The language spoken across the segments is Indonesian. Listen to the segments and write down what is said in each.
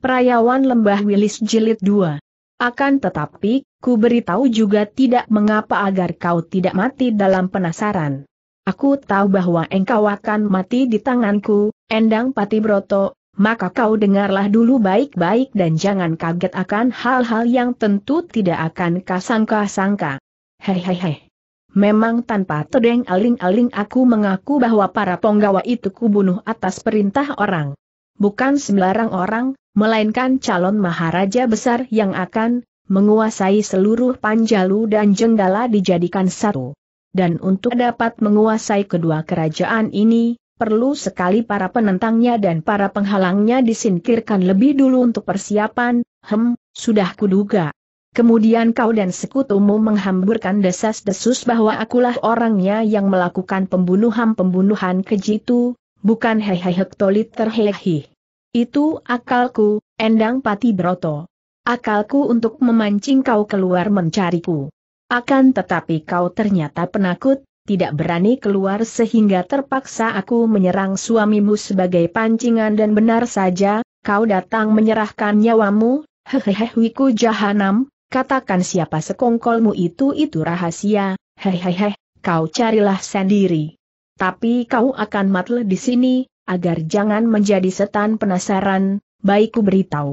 Perayawan Lembah Wilis Jilid 2. Akan tetapi, ku beritahu juga tidak mengapa agar kau tidak mati dalam penasaran. Aku tahu bahwa engkau akan mati di tanganku, Endang Broto. maka kau dengarlah dulu baik-baik dan jangan kaget akan hal-hal yang tentu tidak akan kasangka-sangka. Hehehe. Memang tanpa tedeng aling-aling aku mengaku bahwa para penggawa itu kubunuh atas perintah orang bukan sembarang orang, melainkan calon maharaja besar yang akan menguasai seluruh Panjalu dan Jenggala dijadikan satu. Dan untuk dapat menguasai kedua kerajaan ini, perlu sekali para penentangnya dan para penghalangnya disingkirkan lebih dulu untuk persiapan, hem, sudah kuduga. Kemudian kau dan sekutumu menghamburkan desas-desus bahwa akulah orangnya yang melakukan pembunuhan-pembunuhan keji itu, bukan hehehe hektolit terhehehe. Itu akalku, Endang Pati Broto. Akalku untuk memancing kau keluar mencariku. Akan tetapi kau ternyata penakut, tidak berani keluar sehingga terpaksa aku menyerang suamimu sebagai pancingan dan benar saja, kau datang menyerahkan nyawamu, hehehe wiku jahanam, katakan siapa sekongkolmu itu itu rahasia, hehehe, kau carilah sendiri. Tapi kau akan matle di sini, agar jangan menjadi setan penasaran, baikku ku beritahu.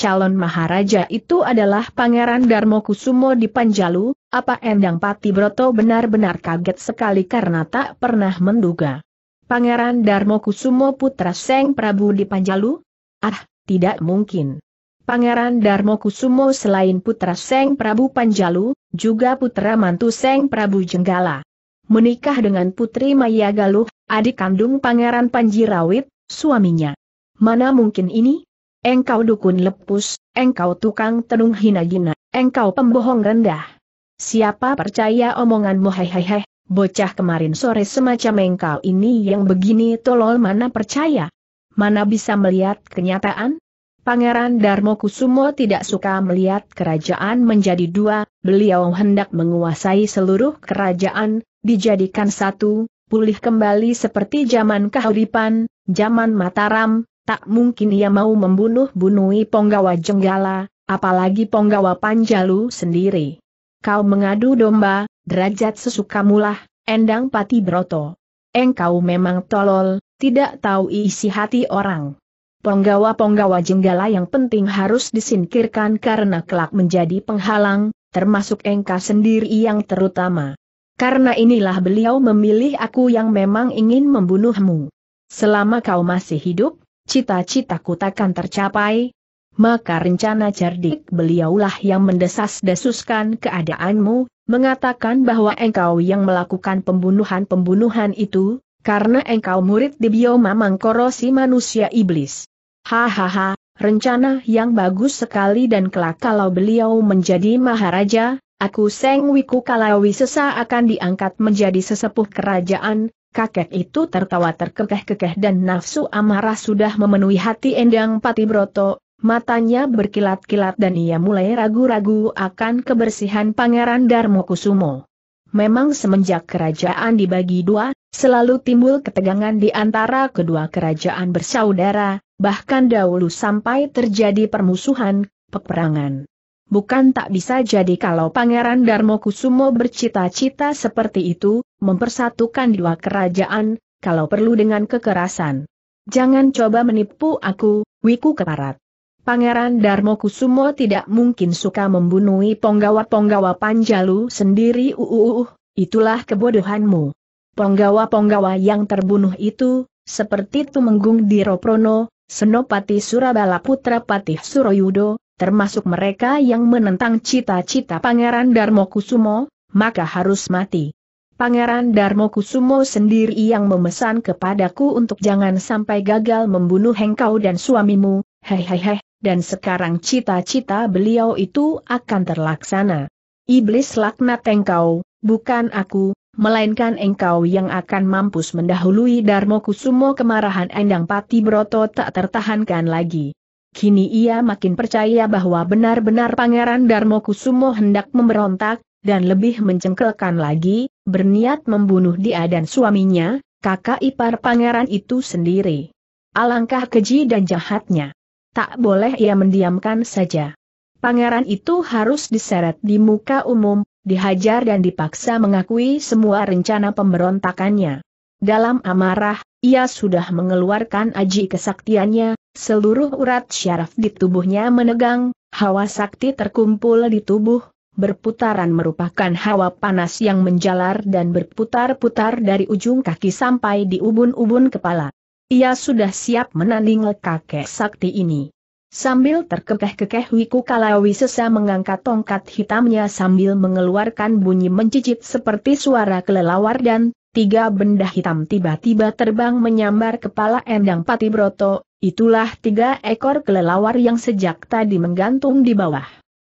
Calon Maharaja itu adalah Pangeran Darmo Kusumo di Panjalu, apa Endang Pati Broto benar-benar kaget sekali karena tak pernah menduga. Pangeran Darmo Kusumo putra Seng Prabu di Panjalu? Ah, tidak mungkin. Pangeran Darmo Kusumo selain putra Seng Prabu Panjalu, juga putra mantu Seng Prabu Jenggala. Menikah dengan Putri Maya Galuh, adik kandung Pangeran Panji Rawit, suaminya. Mana mungkin ini? Engkau dukun lepus, engkau tukang tenung hina-gina, engkau pembohong rendah. Siapa percaya omonganmu hehehe, bocah kemarin sore semacam engkau ini yang begini tolol mana percaya? Mana bisa melihat kenyataan? Pangeran Darmo Kusumo tidak suka melihat kerajaan menjadi dua, beliau hendak menguasai seluruh kerajaan, dijadikan satu, pulih kembali seperti zaman kehidupan, zaman Mataram, tak mungkin ia mau membunuh bunuhi Ponggawa Jenggala, apalagi Ponggawa Panjalu sendiri. Kau mengadu domba, derajat sesukamulah, Endang Pati Broto. Engkau memang tolol, tidak tahu isi hati orang. Penggawa-penggawa jenggala yang penting harus disingkirkan karena kelak menjadi penghalang, termasuk engkau sendiri yang terutama. Karena inilah beliau memilih aku yang memang ingin membunuhmu. Selama kau masih hidup, cita-citaku takkan tercapai. Maka rencana cerdik beliaulah yang mendesas-desuskan keadaanmu, mengatakan bahwa engkau yang melakukan pembunuhan-pembunuhan itu, karena engkau murid di bioma mangkorosi manusia iblis. Hahaha, rencana yang bagus sekali dan kelak kalau beliau menjadi maharaja, Aku Seng Wiku Kalawi sesa akan diangkat menjadi sesepuh kerajaan, kakek itu tertawa terkekeh-kekeh dan nafsu amarah sudah memenuhi hati Endang Patibroto, matanya berkilat-kilat dan ia mulai ragu-ragu akan kebersihan Pangeran Darmo Kusumo. Memang semenjak kerajaan dibagi dua, selalu timbul ketegangan di antara kedua kerajaan bersaudara, bahkan dahulu sampai terjadi permusuhan, peperangan. Bukan tak bisa jadi kalau Pangeran Darmo Kusumo bercita-cita seperti itu, mempersatukan dua kerajaan, kalau perlu dengan kekerasan. Jangan coba menipu aku, wiku keparat. Pangeran Darmo Kusumo tidak mungkin suka membunuhi penggawa-penggawa Panjalu sendiri uuuh, itulah kebodohanmu. Penggawa-penggawa yang terbunuh itu, seperti Tumenggung Diroprono, Senopati Surabala Putra Patih Suroyudo, termasuk mereka yang menentang cita-cita Pangeran Darmo Kusumo, maka harus mati. Pangeran Darmo Kusumo sendiri yang memesan kepadaku untuk jangan sampai gagal membunuh engkau dan suamimu, hehehe, dan sekarang cita-cita beliau itu akan terlaksana. Iblis laknat engkau, bukan aku, melainkan engkau yang akan mampus mendahului Darmo Kusumo kemarahan Endang Pati Broto tak tertahankan lagi. Kini ia makin percaya bahwa benar-benar Pangeran Darmo Kusumo hendak memberontak, dan lebih mencengkelkan lagi, berniat membunuh dia dan suaminya, kakak ipar pangeran itu sendiri. Alangkah keji dan jahatnya. Tak boleh ia mendiamkan saja. Pangeran itu harus diseret di muka umum, dihajar dan dipaksa mengakui semua rencana pemberontakannya. Dalam amarah, ia sudah mengeluarkan aji kesaktiannya, Seluruh urat syaraf di tubuhnya menegang, hawa sakti terkumpul di tubuh, berputaran merupakan hawa panas yang menjalar dan berputar-putar dari ujung kaki sampai di ubun-ubun kepala. Ia sudah siap menanding kakek sakti ini. Sambil terkekeh-kekeh Wiku Kalawi sesa mengangkat tongkat hitamnya sambil mengeluarkan bunyi mencicit seperti suara kelelawar dan tiga benda hitam tiba-tiba terbang menyambar kepala Endang Patibroto, Itulah tiga ekor kelelawar yang sejak tadi menggantung di bawah.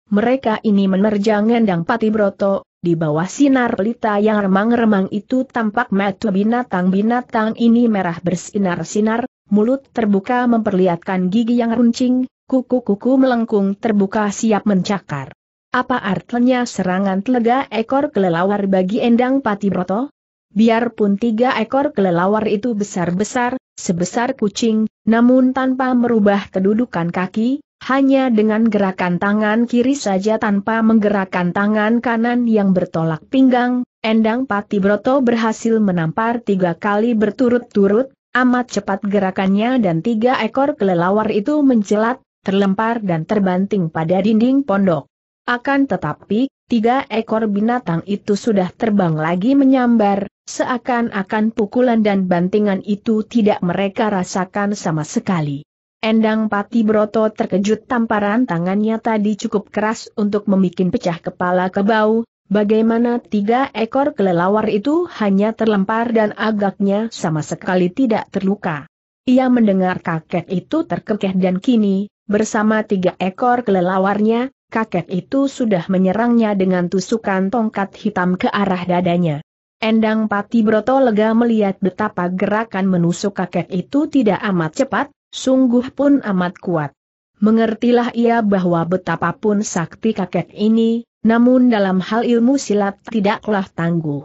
Mereka ini menerjang pati broto, di bawah sinar pelita yang remang-remang itu tampak metu binatang-binatang ini merah bersinar-sinar, mulut terbuka memperlihatkan gigi yang runcing, kuku-kuku melengkung terbuka siap mencakar. Apa artinya serangan telaga ekor kelelawar bagi Endang pati broto? Biarpun tiga ekor kelelawar itu besar-besar, sebesar kucing, namun tanpa merubah kedudukan kaki, hanya dengan gerakan tangan kiri saja tanpa menggerakkan tangan kanan yang bertolak pinggang, Endang Pati Broto berhasil menampar tiga kali berturut-turut, amat cepat gerakannya dan tiga ekor kelelawar itu mencelat, terlempar dan terbanting pada dinding pondok. Akan tetapi, tiga ekor binatang itu sudah terbang lagi menyambar, Seakan-akan pukulan dan bantingan itu tidak mereka rasakan sama sekali. Endang Pati Broto terkejut tamparan tangannya tadi cukup keras untuk membuat pecah kepala kebau, bagaimana tiga ekor kelelawar itu hanya terlempar dan agaknya sama sekali tidak terluka. Ia mendengar kakek itu terkekeh dan kini, bersama tiga ekor kelelawarnya, kakek itu sudah menyerangnya dengan tusukan tongkat hitam ke arah dadanya. Endang Pati Broto lega melihat betapa gerakan menusuk kakek itu tidak amat cepat, sungguh pun amat kuat. Mengertilah ia bahwa betapapun sakti kakek ini, namun dalam hal ilmu silat tidaklah tangguh.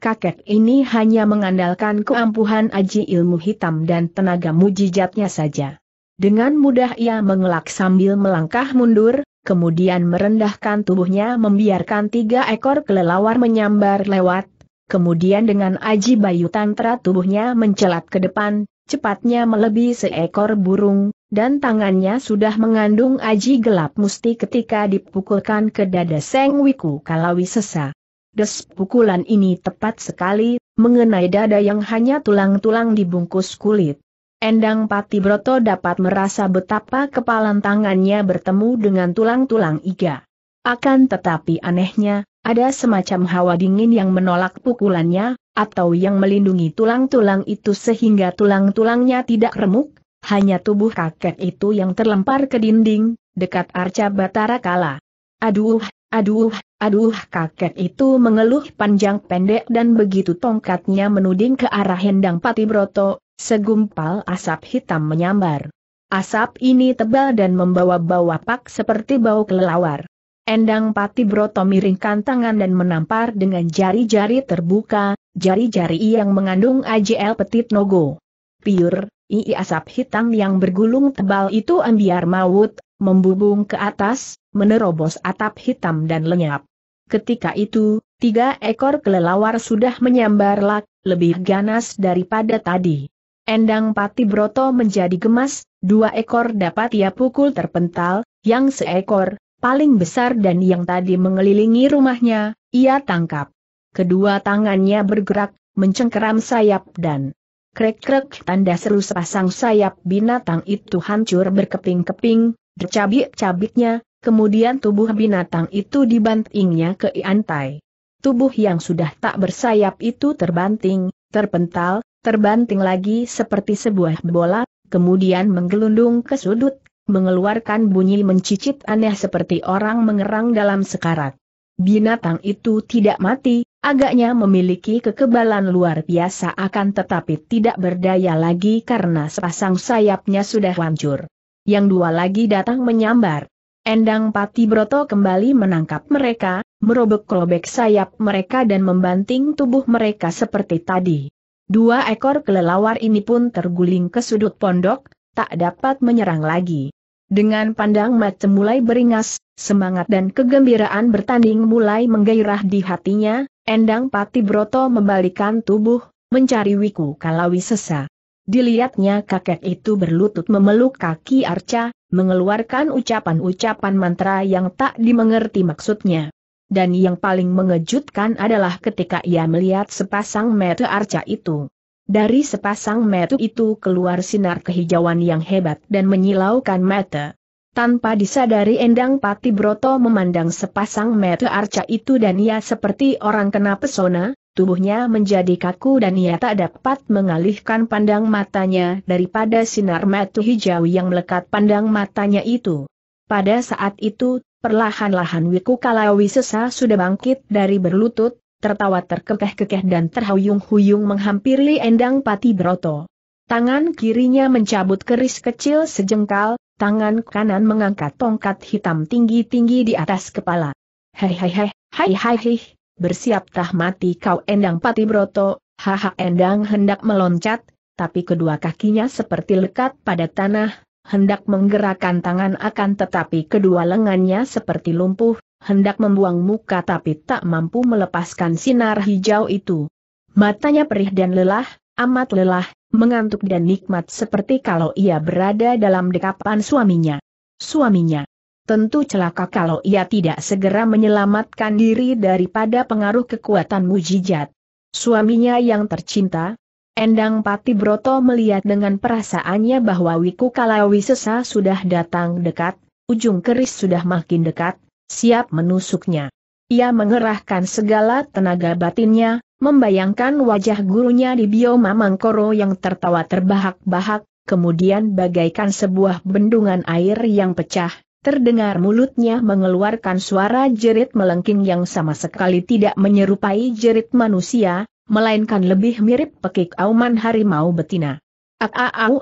Kakek ini hanya mengandalkan keampuhan aji ilmu hitam dan tenaga mujijatnya saja. Dengan mudah ia mengelak sambil melangkah mundur, kemudian merendahkan tubuhnya membiarkan tiga ekor kelelawar menyambar lewat, Kemudian dengan aji bayu tantra tubuhnya mencelat ke depan, cepatnya melebihi seekor burung, dan tangannya sudah mengandung aji gelap musti ketika dipukulkan ke dada Seng Wiku Kalawi Sesa. Des pukulan ini tepat sekali, mengenai dada yang hanya tulang-tulang dibungkus kulit. Endang Pati Broto dapat merasa betapa kepalan tangannya bertemu dengan tulang-tulang iga. Akan tetapi anehnya, ada semacam hawa dingin yang menolak pukulannya, atau yang melindungi tulang-tulang itu sehingga tulang-tulangnya tidak remuk, hanya tubuh kakek itu yang terlempar ke dinding, dekat arca Batara Kala. Aduh, aduh, aduh kakek itu mengeluh panjang pendek dan begitu tongkatnya menuding ke arah Hendang Patibroto, segumpal asap hitam menyambar. Asap ini tebal dan membawa-bawa pak seperti bau kelelawar. Endang Pati Broto miringkan tangan dan menampar dengan jari-jari terbuka, jari-jari yang mengandung AJL Petit Nogo. Piur, ii asap hitam yang bergulung tebal itu ambiar maut, membubung ke atas, menerobos atap hitam dan lenyap. Ketika itu, tiga ekor kelelawar sudah menyambar lak, lebih ganas daripada tadi. Endang Pati Broto menjadi gemas, dua ekor dapat ia pukul terpental, yang seekor, paling besar dan yang tadi mengelilingi rumahnya, ia tangkap. Kedua tangannya bergerak, mencengkeram sayap dan krek-krek tanda seru sepasang sayap binatang itu hancur berkeping-keping, bercabik cabiknya kemudian tubuh binatang itu dibantingnya ke iantai. Tubuh yang sudah tak bersayap itu terbanting, terpental, terbanting lagi seperti sebuah bola, kemudian menggelundung ke sudut mengeluarkan bunyi mencicit aneh seperti orang mengerang dalam sekarat. Binatang itu tidak mati, agaknya memiliki kekebalan luar biasa akan tetapi tidak berdaya lagi karena sepasang sayapnya sudah hancur. Yang dua lagi datang menyambar. Endang Pati Broto kembali menangkap mereka, merobek-robek sayap mereka dan membanting tubuh mereka seperti tadi. Dua ekor kelelawar ini pun terguling ke sudut pondok, tak dapat menyerang lagi. Dengan pandang mata mulai beringas, semangat dan kegembiraan bertanding mulai menggairah di hatinya, Endang Pati Broto membalikan tubuh, mencari Wiku Kalawi sesa. Dilihatnya kakek itu berlutut memeluk kaki Arca, mengeluarkan ucapan-ucapan mantra yang tak dimengerti maksudnya. Dan yang paling mengejutkan adalah ketika ia melihat sepasang mata Arca itu. Dari sepasang mata itu keluar sinar kehijauan yang hebat dan menyilaukan mata. Tanpa disadari Endang Pati Broto memandang sepasang mata arca itu dan ia seperti orang kena pesona, tubuhnya menjadi kaku dan ia tak dapat mengalihkan pandang matanya daripada sinar mata hijau yang melekat pandang matanya itu. Pada saat itu, perlahan-lahan Wiku Kalawi Sesa sudah bangkit dari berlutut, tertawa terkekeh-kekeh dan terhuyung-huyung menghampiri Endang Pati Broto. Tangan kirinya mencabut keris kecil sejengkal, tangan kanan mengangkat tongkat hitam tinggi-tinggi di atas kepala. Hei hei hei, hei hei hei, bersiap tah mati kau Endang Pati Broto, haha Endang hendak meloncat, tapi kedua kakinya seperti lekat pada tanah, hendak menggerakkan tangan akan tetapi kedua lengannya seperti lumpuh, hendak membuang muka tapi tak mampu melepaskan sinar hijau itu. Matanya perih dan lelah, amat lelah, mengantuk dan nikmat seperti kalau ia berada dalam dekapan suaminya. Suaminya. Tentu celaka kalau ia tidak segera menyelamatkan diri daripada pengaruh kekuatan mujijat. Suaminya yang tercinta, Endang Pati Broto melihat dengan perasaannya bahwa Wiku Kalawi Sesa sudah datang dekat, ujung keris sudah makin dekat, siap menusuknya. Ia mengerahkan segala tenaga batinnya, membayangkan wajah gurunya di bioma Mangkoro yang tertawa terbahak-bahak, kemudian bagaikan sebuah bendungan air yang pecah, terdengar mulutnya mengeluarkan suara jerit melengking yang sama sekali tidak menyerupai jerit manusia, melainkan lebih mirip pekik auman harimau betina. Aau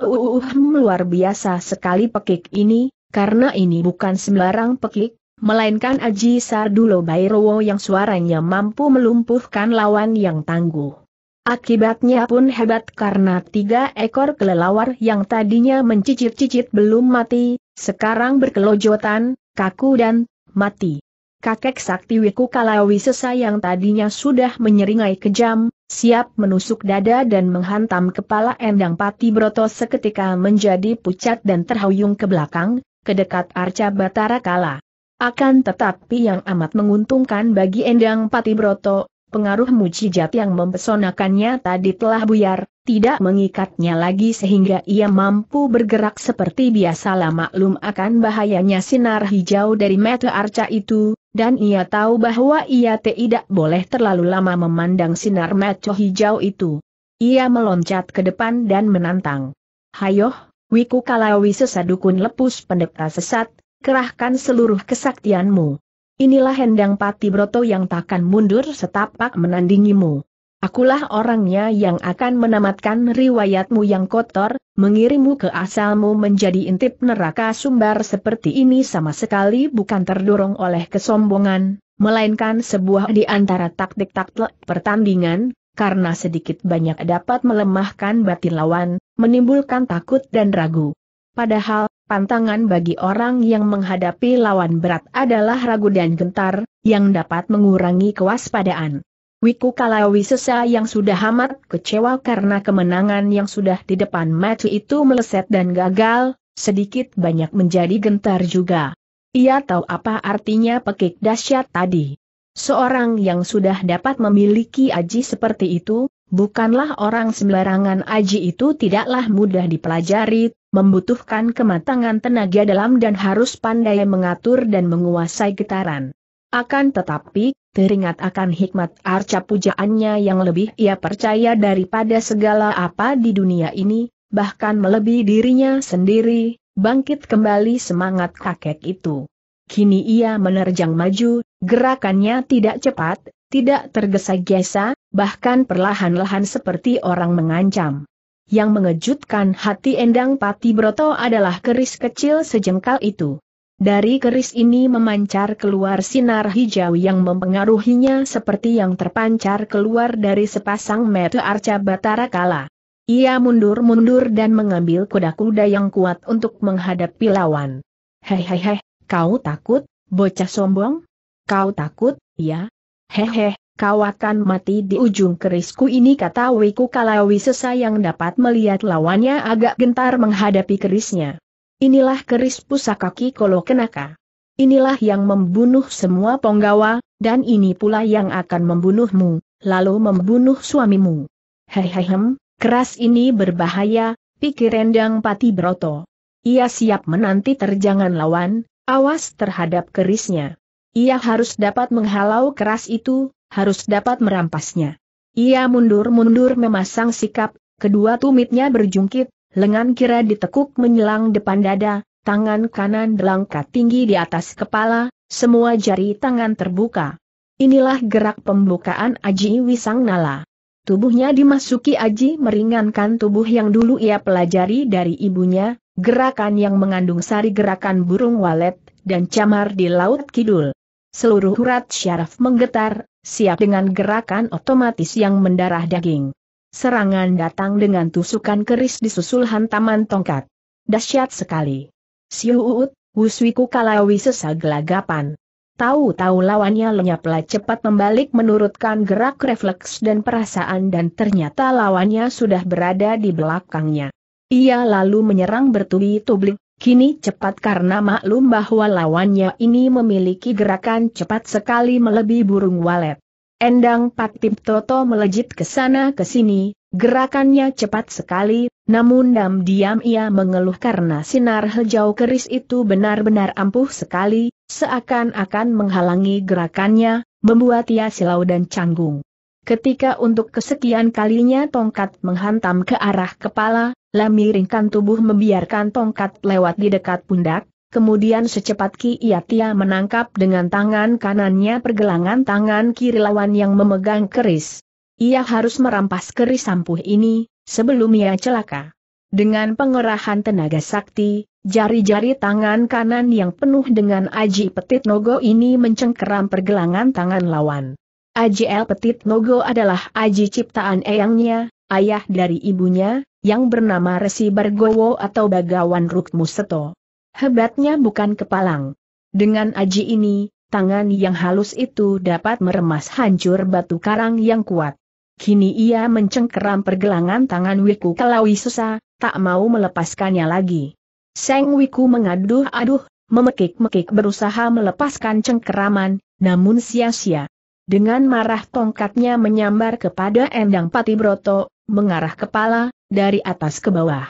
luar biasa sekali pekik ini, karena ini bukan sembarang pekik, melainkan Aji Sardulo Bairowo yang suaranya mampu melumpuhkan lawan yang tangguh. Akibatnya pun hebat karena tiga ekor kelelawar yang tadinya mencicit-cicit belum mati, sekarang berkelojotan, kaku dan mati. Kakek Sakti Wiku Kalawisesa yang tadinya sudah menyeringai kejam, siap menusuk dada dan menghantam kepala Endang Pati Broto seketika menjadi pucat dan terhuyung ke belakang, ke dekat arca Batara Kala. Akan tetapi yang amat menguntungkan bagi Endang Patibroto, pengaruh mujijat yang mempesonakannya tadi telah buyar, tidak mengikatnya lagi sehingga ia mampu bergerak seperti biasa maklum akan bahayanya sinar hijau dari mata arca itu, dan ia tahu bahwa ia tidak boleh terlalu lama memandang sinar mata hijau itu. Ia meloncat ke depan dan menantang. Hayoh, wiku kalawi sesadukun lepus pendeta sesat, kerahkan seluruh kesaktianmu. Inilah hendang pati broto yang takkan mundur setapak menandingimu. Akulah orangnya yang akan menamatkan riwayatmu yang kotor, mengirimu ke asalmu menjadi intip neraka sumbar seperti ini sama sekali bukan terdorong oleh kesombongan, melainkan sebuah di antara taktik-taktik pertandingan, karena sedikit banyak dapat melemahkan batin lawan, menimbulkan takut dan ragu. Padahal, Pantangan bagi orang yang menghadapi lawan berat adalah ragu dan gentar, yang dapat mengurangi kewaspadaan. Wiku Kalawi Kalawisesa yang sudah amat kecewa karena kemenangan yang sudah di depan mata itu meleset dan gagal, sedikit banyak menjadi gentar juga. Ia tahu apa artinya pekik dahsyat tadi. Seorang yang sudah dapat memiliki aji seperti itu, bukanlah orang sembarangan aji itu tidaklah mudah dipelajari, membutuhkan kematangan tenaga dalam dan harus pandai mengatur dan menguasai getaran. Akan tetapi, teringat akan hikmat arca pujaannya yang lebih ia percaya daripada segala apa di dunia ini, bahkan melebihi dirinya sendiri, bangkit kembali semangat kakek itu. Kini ia menerjang maju, gerakannya tidak cepat, tidak tergesa-gesa, bahkan perlahan-lahan seperti orang mengancam. Yang mengejutkan hati Endang Pati Broto adalah keris kecil sejengkal itu. Dari keris ini memancar keluar sinar hijau yang mempengaruhinya seperti yang terpancar keluar dari sepasang mata arca Batara Kala. Ia mundur-mundur dan mengambil kuda-kuda yang kuat untuk menghadapi lawan. Hehehe, kau takut, bocah sombong? Kau takut, ya? Hehehe, Kau akan mati di ujung kerisku ini kata Wiku Kalawi sesayang dapat melihat lawannya agak gentar menghadapi kerisnya. Inilah keris pusaka Kikolo Kenaka. Inilah yang membunuh semua penggawa, dan ini pula yang akan membunuhmu, lalu membunuh suamimu. Hehehem, keras ini berbahaya, pikir Endang Pati Broto. Ia siap menanti terjangan lawan, awas terhadap kerisnya. Ia harus dapat menghalau keras itu, harus dapat merampasnya. Ia mundur-mundur memasang sikap, kedua tumitnya berjungkit, lengan kira ditekuk menyelang depan dada, tangan kanan delangkat tinggi di atas kepala, semua jari tangan terbuka. Inilah gerak pembukaan Aji Wisang Nala. Tubuhnya dimasuki Aji meringankan tubuh yang dulu ia pelajari dari ibunya, gerakan yang mengandung sari gerakan burung walet, dan camar di Laut Kidul. Seluruh urat syaraf menggetar, siap dengan gerakan otomatis yang mendarah daging. Serangan datang dengan tusukan keris disusul hantaman tongkat. Dahsyat sekali. Siuut, Wuswiku Kalawi gelagapan. Tahu-tahu lawannya lenyaplah cepat membalik menurutkan gerak refleks dan perasaan dan ternyata lawannya sudah berada di belakangnya. Ia lalu menyerang bertubi-tubi, Kini cepat karena maklum bahwa lawannya ini memiliki gerakan cepat sekali melebihi burung walet. Endang Tim Toto melejit ke sana ke sini, gerakannya cepat sekali, namun diam-diam ia mengeluh karena sinar hijau keris itu benar-benar ampuh sekali, seakan-akan menghalangi gerakannya, membuat ia silau dan canggung. Ketika untuk kesekian kalinya tongkat menghantam ke arah kepala, Lam miringkan tubuh membiarkan tongkat lewat di dekat pundak, kemudian secepat ki Kiatia menangkap dengan tangan kanannya pergelangan tangan kiri lawan yang memegang keris. Ia harus merampas keris sampuh ini, sebelum ia celaka. Dengan pengerahan tenaga sakti, jari-jari tangan kanan yang penuh dengan aji petit nogo ini mencengkeram pergelangan tangan lawan. Aji El Petit Nogo adalah aji ciptaan eyangnya, ayah dari ibunya, yang bernama Resi Bargowo atau Bagawan Rukmuseto. Hebatnya bukan kepalang. Dengan aji ini, tangan yang halus itu dapat meremas hancur batu karang yang kuat. Kini ia mencengkeram pergelangan tangan Wiku Kalawi Susa, tak mau melepaskannya lagi. Seng Wiku mengaduh-aduh, memekik-mekik berusaha melepaskan cengkeraman, namun sia-sia. Dengan marah tongkatnya menyambar kepada Endang Patibroto, mengarah kepala, dari atas ke bawah.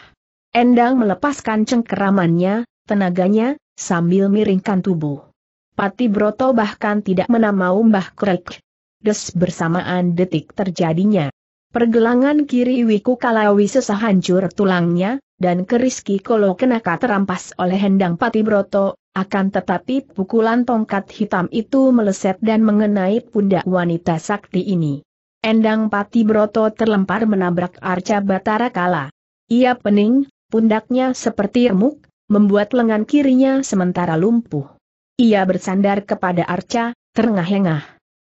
Endang melepaskan cengkeramannya, tenaganya, sambil miringkan tubuh. Pati Broto bahkan tidak menamau Mbah Krek. Des bersamaan detik terjadinya. Pergelangan kiri Wiku Kalawi sesah hancur tulangnya, dan keris Kikolo kenaka terampas oleh Hendang Pati Broto, akan tetapi pukulan tongkat hitam itu meleset dan mengenai pundak wanita sakti ini. Endang Pati Broto terlempar menabrak arca Batara Kala. Ia pening, pundaknya seperti remuk, membuat lengan kirinya sementara lumpuh. Ia bersandar kepada arca, terengah-engah.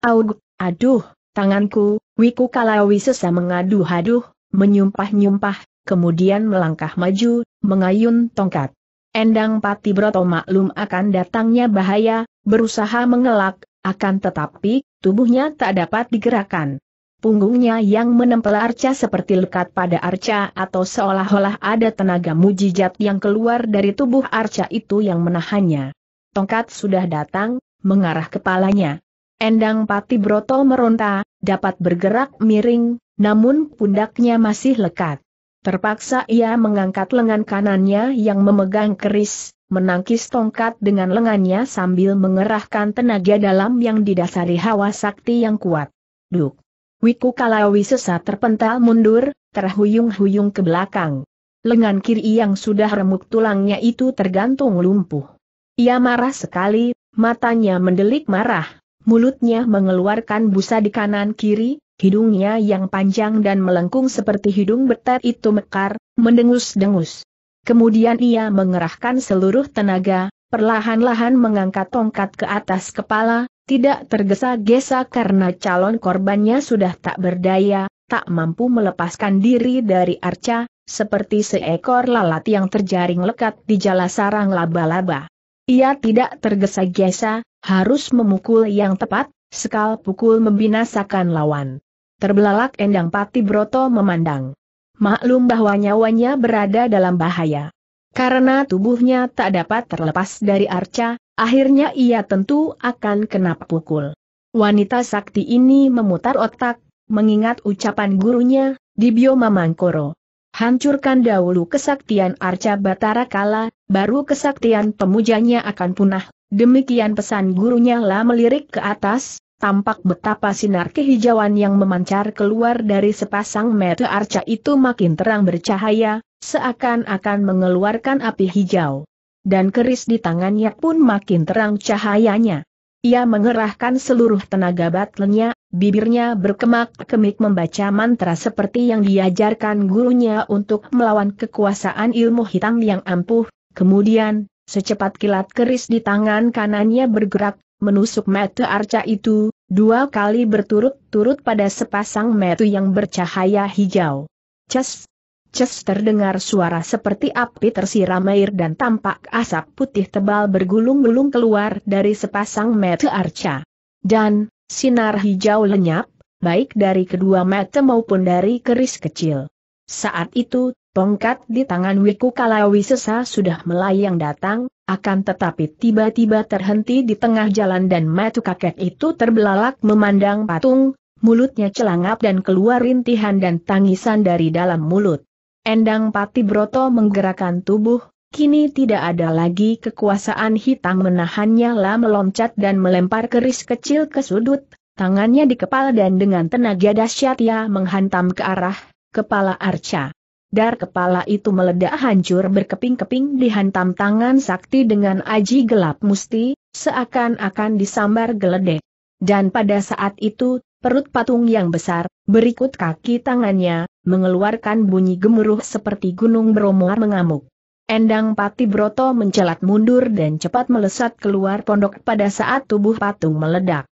Aduh, aduh, tanganku, wiku kalawi sesa mengaduh-aduh, menyumpah-nyumpah, kemudian melangkah maju, mengayun tongkat. Endang Pati Broto maklum akan datangnya bahaya, berusaha mengelak, akan tetapi, tubuhnya tak dapat digerakkan. Punggungnya yang menempel arca seperti lekat pada arca atau seolah-olah ada tenaga mujijat yang keluar dari tubuh arca itu yang menahannya. Tongkat sudah datang, mengarah kepalanya. Endang Pati Broto meronta, dapat bergerak miring, namun pundaknya masih lekat. Terpaksa ia mengangkat lengan kanannya yang memegang keris, menangkis tongkat dengan lengannya sambil mengerahkan tenaga dalam yang didasari hawa sakti yang kuat. Duk! Wiku Kalawi sesat terpental mundur, terhuyung-huyung ke belakang. Lengan kiri yang sudah remuk tulangnya itu tergantung lumpuh. Ia marah sekali, matanya mendelik marah, mulutnya mengeluarkan busa di kanan kiri, hidungnya yang panjang dan melengkung seperti hidung beter itu mekar, mendengus-dengus. Kemudian ia mengerahkan seluruh tenaga, perlahan-lahan mengangkat tongkat ke atas kepala, tidak tergesa-gesa karena calon korbannya sudah tak berdaya, tak mampu melepaskan diri dari arca, seperti seekor lalat yang terjaring lekat di jala sarang laba-laba. Ia tidak tergesa-gesa, harus memukul yang tepat, sekal pukul membinasakan lawan. Terbelalak Endang Pati Broto memandang. Maklum bahwa nyawanya berada dalam bahaya. Karena tubuhnya tak dapat terlepas dari arca, Akhirnya ia tentu akan kena pukul. Wanita sakti ini memutar otak, mengingat ucapan gurunya, di bioma Mangkoro. Hancurkan dahulu kesaktian Arca Batara Kala, baru kesaktian pemujanya akan punah. Demikian pesan gurunya lah melirik ke atas, tampak betapa sinar kehijauan yang memancar keluar dari sepasang mata arca itu makin terang bercahaya, seakan-akan mengeluarkan api hijau dan keris di tangannya pun makin terang cahayanya. Ia mengerahkan seluruh tenaga batlenya, bibirnya berkemak-kemik membaca mantra seperti yang diajarkan gurunya untuk melawan kekuasaan ilmu hitam yang ampuh, kemudian, secepat kilat keris di tangan kanannya bergerak, menusuk mata arca itu, dua kali berturut-turut pada sepasang metu yang bercahaya hijau. Cess, Ces terdengar suara seperti api tersiram air dan tampak asap putih tebal bergulung-gulung keluar dari sepasang mata arca. Dan, sinar hijau lenyap, baik dari kedua mata maupun dari keris kecil. Saat itu, tongkat di tangan Wiku Kalawi Sesa sudah melayang datang, akan tetapi tiba-tiba terhenti di tengah jalan dan mata kakek itu terbelalak memandang patung, mulutnya celangap dan keluar rintihan dan tangisan dari dalam mulut. Endang Pati Broto menggerakkan tubuh, kini tidak ada lagi kekuasaan hitam menahannya lah meloncat dan melempar keris kecil ke sudut, tangannya di kepala dan dengan tenaga dahsyat ia menghantam ke arah kepala Arca. Dar kepala itu meledak hancur berkeping-keping dihantam tangan sakti dengan aji gelap musti, seakan-akan disambar geledek. Dan pada saat itu, perut patung yang besar, berikut kaki tangannya, mengeluarkan bunyi gemuruh seperti gunung beromor mengamuk. Endang Pati Broto mencelat mundur dan cepat melesat keluar pondok pada saat tubuh patung meledak.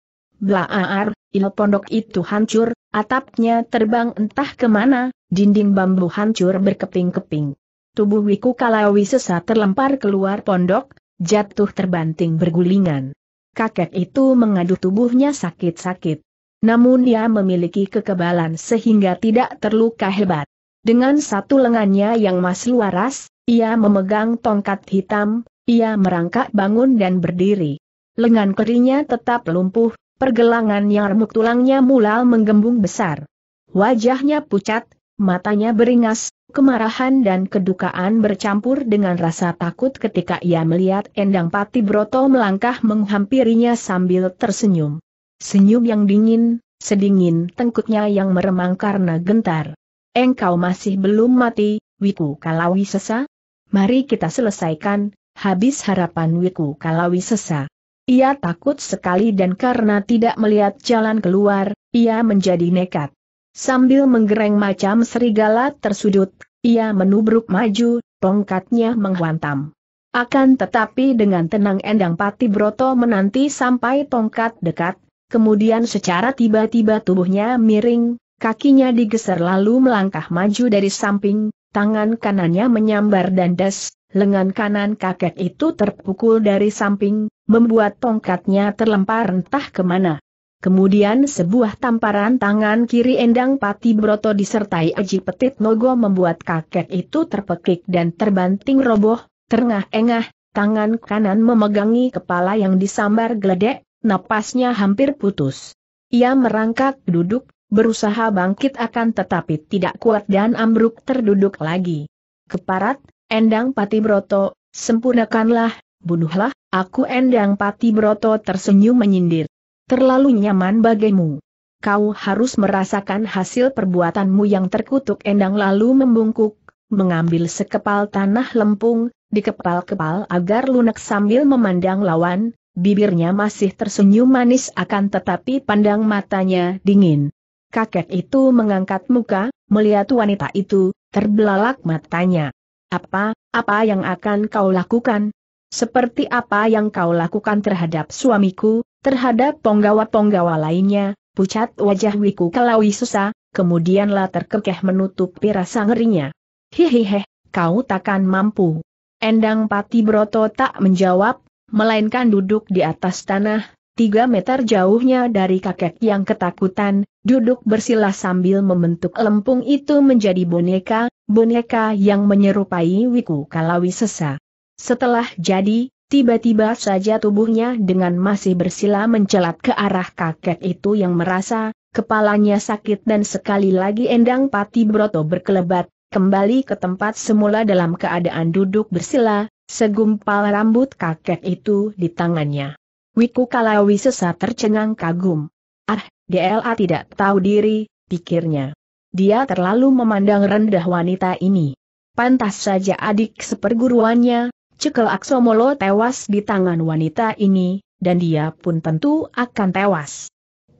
Blaar, il pondok itu hancur, atapnya terbang entah kemana, dinding bambu hancur berkeping-keping. Tubuh Wiku Kalawi sesat terlempar keluar pondok, jatuh terbanting bergulingan. Kakek itu mengaduh tubuhnya sakit-sakit. Namun ia memiliki kekebalan sehingga tidak terluka hebat. Dengan satu lengannya yang masih waras, ia memegang tongkat hitam, ia merangkak bangun dan berdiri. Lengan kerinya tetap lumpuh, pergelangan yang remuk tulangnya mulal menggembung besar. Wajahnya pucat, matanya beringas, kemarahan dan kedukaan bercampur dengan rasa takut ketika ia melihat Endang Pati Broto melangkah menghampirinya sambil tersenyum. Senyum yang dingin, sedingin tengkuknya yang meremang karena gentar. Engkau masih belum mati, Wiku Kalawi Sesa? Mari kita selesaikan, habis harapan Wiku Kalawi Sesa. Ia takut sekali dan karena tidak melihat jalan keluar, ia menjadi nekat. Sambil menggereng macam serigala tersudut, ia menubruk maju, tongkatnya menghantam. Akan tetapi dengan tenang Endang Pati Broto menanti sampai tongkat dekat, Kemudian secara tiba-tiba tubuhnya miring, kakinya digeser lalu melangkah maju dari samping, tangan kanannya menyambar dandas, lengan kanan kakek itu terpukul dari samping, membuat tongkatnya terlempar entah kemana. Kemudian sebuah tamparan tangan kiri Endang Pati Broto disertai Aji Petit Nogo membuat kakek itu terpekik dan terbanting roboh, terengah-engah, tangan kanan memegangi kepala yang disambar geledek, napasnya hampir putus. Ia merangkak duduk, berusaha bangkit akan tetapi tidak kuat dan ambruk terduduk lagi. Keparat, Endang Pati Broto, sempurnakanlah, bunuhlah, aku Endang Pati Broto tersenyum menyindir. Terlalu nyaman bagimu. Kau harus merasakan hasil perbuatanmu yang terkutuk Endang lalu membungkuk, mengambil sekepal tanah lempung, dikepal-kepal agar lunak sambil memandang lawan, Bibirnya masih tersenyum manis akan tetapi pandang matanya dingin. Kakek itu mengangkat muka, melihat wanita itu, terbelalak matanya. Apa, apa yang akan kau lakukan? Seperti apa yang kau lakukan terhadap suamiku, terhadap penggawa-penggawa lainnya, pucat wajah Wiku Kelawi susah, kemudianlah terkekeh menutup rasa ngerinya. Hihihe, kau takkan mampu. Endang Pati Broto tak menjawab, melainkan duduk di atas tanah, tiga meter jauhnya dari kakek yang ketakutan, duduk bersila sambil membentuk lempung itu menjadi boneka, boneka yang menyerupai wiku kalawi sesa. Setelah jadi, tiba-tiba saja tubuhnya dengan masih bersila mencelat ke arah kakek itu yang merasa, kepalanya sakit dan sekali lagi Endang Pati Broto berkelebat, kembali ke tempat semula dalam keadaan duduk bersila, segumpal rambut kakek itu di tangannya. Wiku Kalawi sesat tercengang kagum. Ah, DLA tidak tahu diri, pikirnya. Dia terlalu memandang rendah wanita ini. Pantas saja adik seperguruannya, Cekel Aksomolo tewas di tangan wanita ini, dan dia pun tentu akan tewas.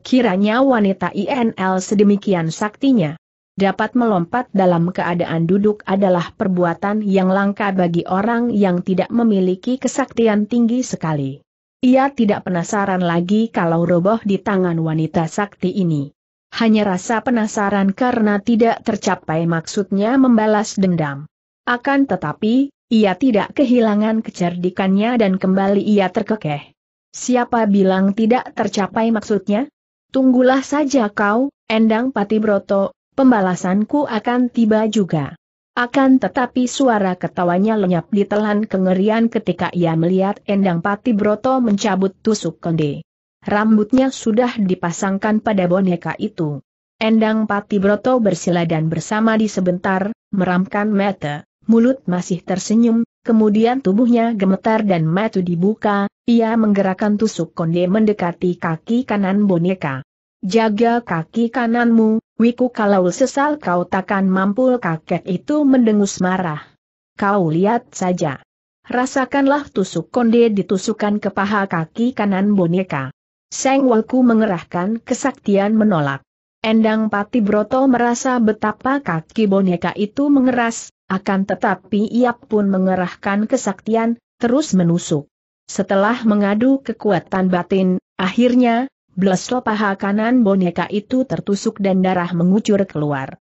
Kiranya wanita INL sedemikian saktinya dapat melompat dalam keadaan duduk adalah perbuatan yang langka bagi orang yang tidak memiliki kesaktian tinggi sekali. Ia tidak penasaran lagi kalau roboh di tangan wanita sakti ini. Hanya rasa penasaran karena tidak tercapai maksudnya membalas dendam. Akan tetapi, ia tidak kehilangan kecerdikannya dan kembali ia terkekeh. Siapa bilang tidak tercapai maksudnya? Tunggulah saja kau, Endang Broto. Pembalasanku akan tiba juga. Akan tetapi suara ketawanya lenyap ditelan kengerian ketika ia melihat Endang Pati Broto mencabut tusuk konde. Rambutnya sudah dipasangkan pada boneka itu. Endang Pati Broto bersila dan bersama di sebentar, meramkan mata, mulut masih tersenyum, kemudian tubuhnya gemetar dan mata dibuka, ia menggerakkan tusuk konde mendekati kaki kanan boneka. Jaga kaki kananmu, Wiku kalau sesal kau takkan mampu kakek itu mendengus marah. Kau lihat saja. Rasakanlah tusuk konde ditusukan ke paha kaki kanan boneka. Seng Waku mengerahkan kesaktian menolak. Endang Pati Broto merasa betapa kaki boneka itu mengeras, akan tetapi ia pun mengerahkan kesaktian, terus menusuk. Setelah mengadu kekuatan batin, akhirnya, Bleso paha kanan boneka itu tertusuk dan darah mengucur keluar.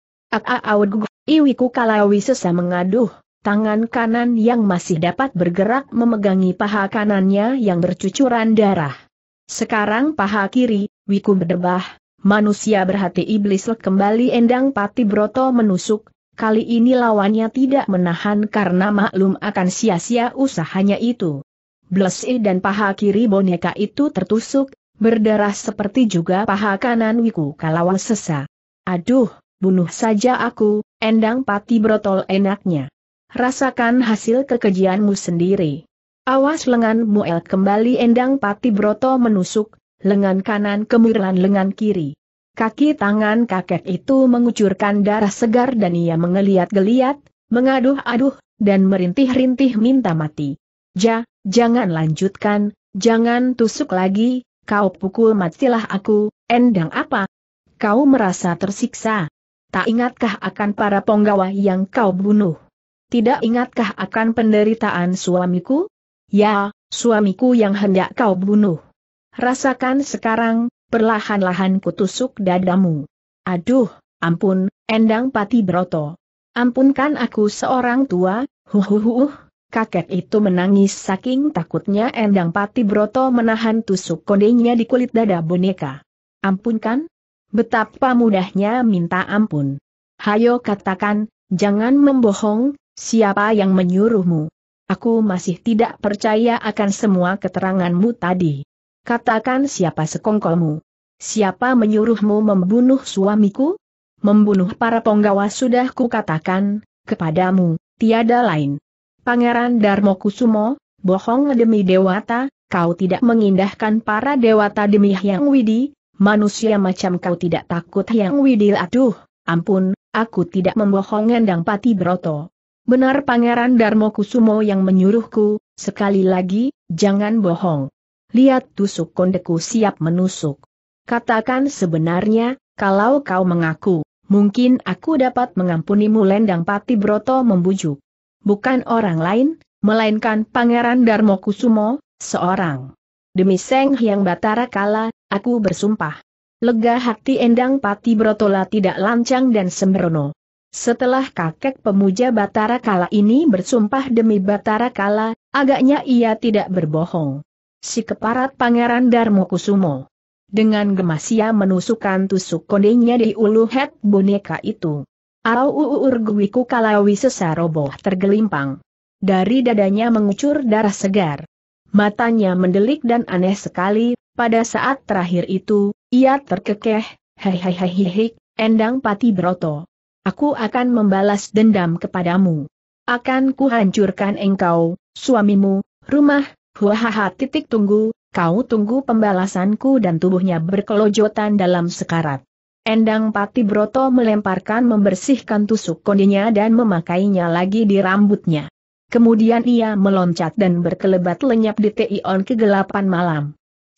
iwiku kalawi sesa mengaduh, tangan kanan yang masih dapat bergerak memegangi paha kanannya yang bercucuran darah. Sekarang paha kiri, wiku berdebah, manusia berhati iblis kembali endang pati broto menusuk, kali ini lawannya tidak menahan karena maklum akan sia-sia usahanya itu. Blesi dan paha kiri boneka itu tertusuk, berdarah seperti juga paha kanan wiku kalawang sesa. Aduh, bunuh saja aku, endang pati brotol enaknya. Rasakan hasil kekejianmu sendiri. Awas lenganmu el kembali endang pati broto menusuk, lengan kanan Kemirlan lengan kiri. Kaki tangan kakek itu mengucurkan darah segar dan ia mengeliat-geliat, mengaduh-aduh, dan merintih-rintih minta mati. Ja, jangan lanjutkan, jangan tusuk lagi, Kau pukul matilah aku, endang apa? Kau merasa tersiksa. Tak ingatkah akan para penggawa yang kau bunuh? Tidak ingatkah akan penderitaan suamiku? Ya, suamiku yang hendak kau bunuh. Rasakan sekarang, perlahan-lahan kutusuk dadamu. Aduh, ampun, Endang Pati Broto. Ampunkan aku seorang tua, huhuhuhuh. Kakek itu menangis saking takutnya Endang Pati Broto menahan tusuk kondenya di kulit dada boneka. Ampunkan? Betapa mudahnya minta ampun. Hayo katakan, jangan membohong, siapa yang menyuruhmu? Aku masih tidak percaya akan semua keteranganmu tadi. Katakan siapa sekongkolmu. Siapa menyuruhmu membunuh suamiku? Membunuh para penggawa sudah kukatakan, kepadamu, tiada lain. Pangeran Darmo Kusumo, bohong demi dewata, kau tidak mengindahkan para dewata demi Hyang Widi, manusia macam kau tidak takut Hyang Widi aduh, ampun, aku tidak membohong Endang Pati Broto. Benar Pangeran Darmo Kusumo yang menyuruhku, sekali lagi, jangan bohong. Lihat tusuk kondeku siap menusuk. Katakan sebenarnya, kalau kau mengaku, mungkin aku dapat mengampunimu Lendang Pati Broto membujuk bukan orang lain, melainkan Pangeran Darmo Kusumo, seorang. Demi Seng Hyang Batara Kala, aku bersumpah. Lega hati Endang Pati Brotola tidak lancang dan sembrono. Setelah kakek pemuja Batara Kala ini bersumpah demi Batara Kala, agaknya ia tidak berbohong. Si keparat Pangeran Darmo Kusumo. Dengan gemas ia menusukkan tusuk kondenya di ulu head boneka itu. Au urguiku kalawi sesaroboh tergelimpang. Dari dadanya mengucur darah segar. Matanya mendelik dan aneh sekali, pada saat terakhir itu, ia terkekeh, hehehehehe, endang pati broto. Aku akan membalas dendam kepadamu. Akan kuhancurkan engkau, suamimu, rumah, huahaha titik tunggu, kau tunggu pembalasanku dan tubuhnya berkelojotan dalam sekarat. Endang Pati Broto melemparkan membersihkan tusuk kondinya dan memakainya lagi di rambutnya. Kemudian ia meloncat dan berkelebat lenyap di tion kegelapan malam.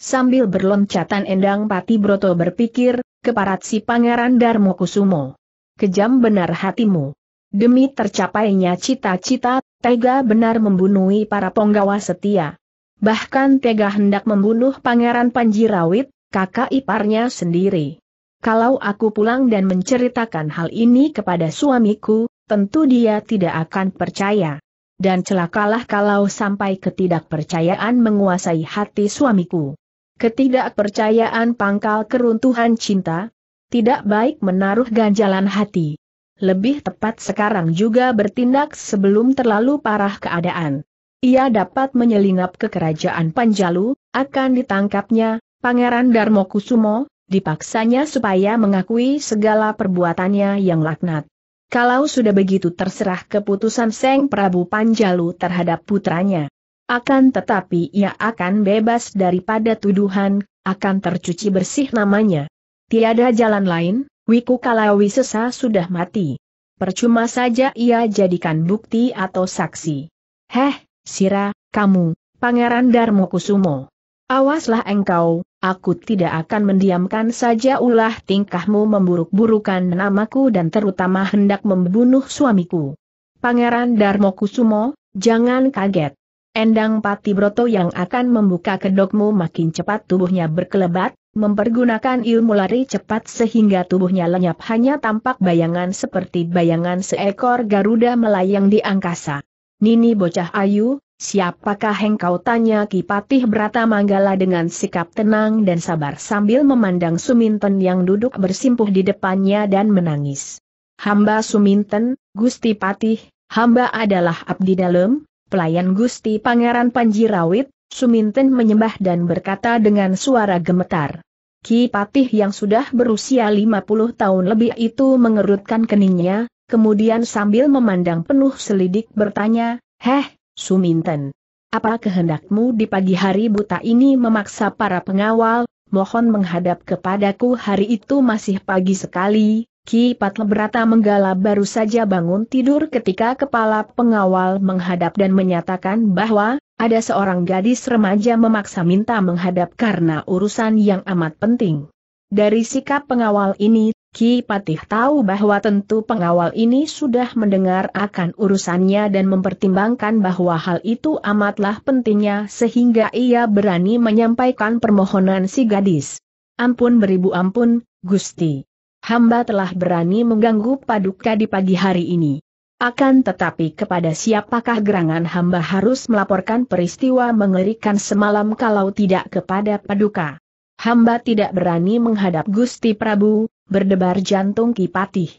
Sambil berloncatan Endang Pati Broto berpikir, keparat si Pangeran Darmo Kusumo. Kejam benar hatimu. Demi tercapainya cita-cita, tega benar membunuhi para penggawa setia. Bahkan tega hendak membunuh Pangeran Panjirawit, kakak iparnya sendiri. Kalau aku pulang dan menceritakan hal ini kepada suamiku, tentu dia tidak akan percaya. Dan celakalah kalau sampai ketidakpercayaan menguasai hati suamiku. Ketidakpercayaan pangkal keruntuhan cinta, tidak baik menaruh ganjalan hati. Lebih tepat sekarang juga bertindak sebelum terlalu parah keadaan. Ia dapat menyelinap ke kerajaan Panjalu, akan ditangkapnya, Pangeran Darmokusumo dipaksanya supaya mengakui segala perbuatannya yang laknat. Kalau sudah begitu terserah keputusan Seng Prabu Panjalu terhadap putranya. Akan tetapi ia akan bebas daripada tuduhan, akan tercuci bersih namanya. Tiada jalan lain, Wiku Kalawi Sesa sudah mati. Percuma saja ia jadikan bukti atau saksi. Heh, Sira, kamu, Pangeran Darmo Kusumo. Awaslah engkau, aku tidak akan mendiamkan saja ulah tingkahmu memburuk-burukan namaku dan terutama hendak membunuh suamiku. Pangeran Darmo Kusumo, jangan kaget. Endang Pati Broto yang akan membuka kedokmu makin cepat tubuhnya berkelebat, mempergunakan ilmu lari cepat sehingga tubuhnya lenyap hanya tampak bayangan seperti bayangan seekor Garuda melayang di angkasa. Nini bocah ayu, Siapakah engkau tanya Kipatih Brata Manggala dengan sikap tenang dan sabar sambil memandang Suminten yang duduk bersimpuh di depannya dan menangis. Hamba Suminten, Gusti Patih, hamba adalah abdi dalam, pelayan Gusti Pangeran Panji Rawit. Suminten menyembah dan berkata dengan suara gemetar. Kipatih yang sudah berusia 50 tahun lebih itu mengerutkan keningnya, kemudian sambil memandang penuh selidik bertanya, Heh, Suminten. Apa kehendakmu di pagi hari buta ini memaksa para pengawal, mohon menghadap kepadaku hari itu masih pagi sekali, Ki Patlebrata menggala baru saja bangun tidur ketika kepala pengawal menghadap dan menyatakan bahwa, ada seorang gadis remaja memaksa minta menghadap karena urusan yang amat penting. Dari sikap pengawal ini, Ki Patih tahu bahwa tentu pengawal ini sudah mendengar akan urusannya dan mempertimbangkan bahwa hal itu amatlah pentingnya sehingga ia berani menyampaikan permohonan si gadis. Ampun beribu ampun, Gusti. Hamba telah berani mengganggu paduka di pagi hari ini. Akan tetapi kepada siapakah gerangan hamba harus melaporkan peristiwa mengerikan semalam kalau tidak kepada paduka. Hamba tidak berani menghadap Gusti Prabu, berdebar jantung Kipatih.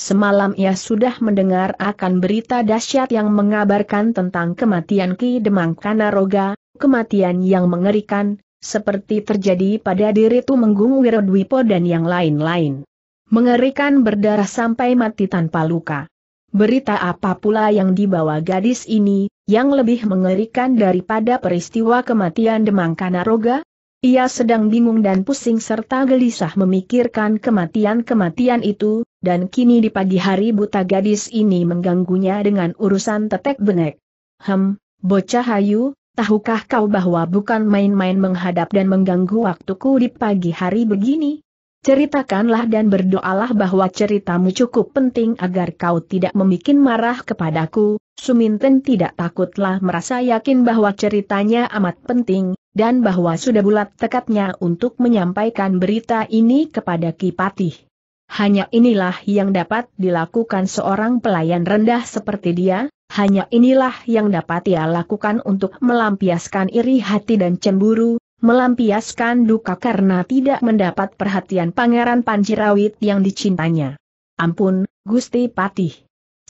Semalam ia sudah mendengar akan berita dahsyat yang mengabarkan tentang kematian Ki Demang Kanaroga, kematian yang mengerikan, seperti terjadi pada diri Tumenggung Wirodwipo dan yang lain-lain. Mengerikan berdarah sampai mati tanpa luka. Berita apa pula yang dibawa gadis ini, yang lebih mengerikan daripada peristiwa kematian Demang Kanaroga? Ia sedang bingung dan pusing serta gelisah memikirkan kematian-kematian itu, dan kini di pagi hari buta gadis ini mengganggunya dengan urusan tetek benek. Hem, bocah hayu, tahukah kau bahwa bukan main-main menghadap dan mengganggu waktuku di pagi hari begini? Ceritakanlah dan berdoalah bahwa ceritamu cukup penting agar kau tidak membuat marah kepadaku. Suminten tidak takutlah merasa yakin bahwa ceritanya amat penting, dan bahwa sudah bulat tekadnya untuk menyampaikan berita ini kepada Kipatih. Hanya inilah yang dapat dilakukan seorang pelayan rendah seperti dia, hanya inilah yang dapat ia lakukan untuk melampiaskan iri hati dan cemburu, melampiaskan duka karena tidak mendapat perhatian Pangeran Panjirawit yang dicintanya. Ampun, Gusti Patih.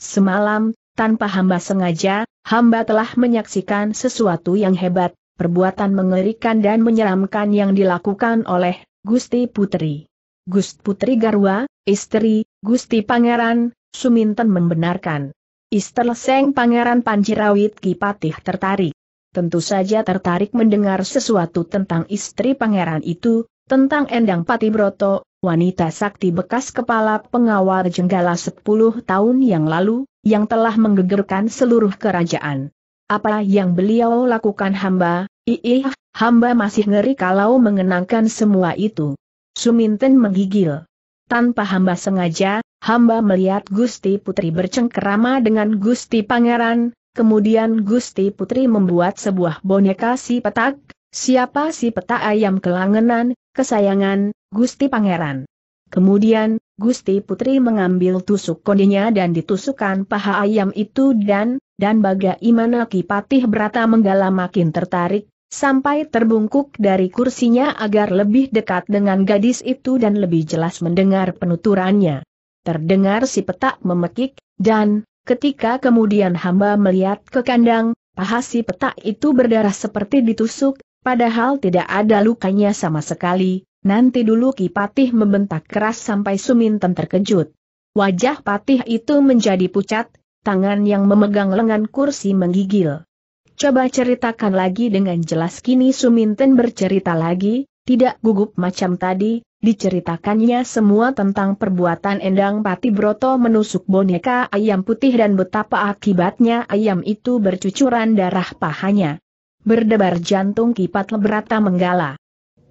Semalam, tanpa hamba sengaja, hamba telah menyaksikan sesuatu yang hebat, perbuatan mengerikan dan menyeramkan yang dilakukan oleh Gusti Putri. Gusti Putri Garwa, istri, Gusti Pangeran, Suminten membenarkan. Istri Seng Pangeran Panjirawit Kipatih tertarik. Tentu saja tertarik mendengar sesuatu tentang istri pangeran itu, tentang Endang Patibroto, wanita sakti bekas kepala pengawal Jenggala 10 tahun yang lalu, yang telah menggegerkan seluruh kerajaan. Apa yang beliau lakukan hamba, iih, hamba masih ngeri kalau mengenangkan semua itu. Suminten menggigil. Tanpa hamba sengaja, hamba melihat Gusti Putri bercengkerama dengan Gusti Pangeran, kemudian Gusti Putri membuat sebuah boneka si petak, siapa si petak ayam kelangenan, kesayangan, Gusti Pangeran. Kemudian, Gusti Putri mengambil tusuk kondinya dan ditusukkan paha ayam itu dan, dan bagaimana Kipatih Berata Menggala makin tertarik, sampai terbungkuk dari kursinya agar lebih dekat dengan gadis itu dan lebih jelas mendengar penuturannya. Terdengar si petak memekik, dan, ketika kemudian hamba melihat ke kandang, paha si petak itu berdarah seperti ditusuk, padahal tidak ada lukanya sama sekali, Nanti dulu Ki Patih membentak keras sampai Suminten terkejut. Wajah Patih itu menjadi pucat, tangan yang memegang lengan kursi menggigil. Coba ceritakan lagi dengan jelas kini Suminten bercerita lagi, tidak gugup macam tadi, diceritakannya semua tentang perbuatan Endang Pati Broto menusuk boneka ayam putih dan betapa akibatnya ayam itu bercucuran darah pahanya. Berdebar jantung kipat leberata menggala.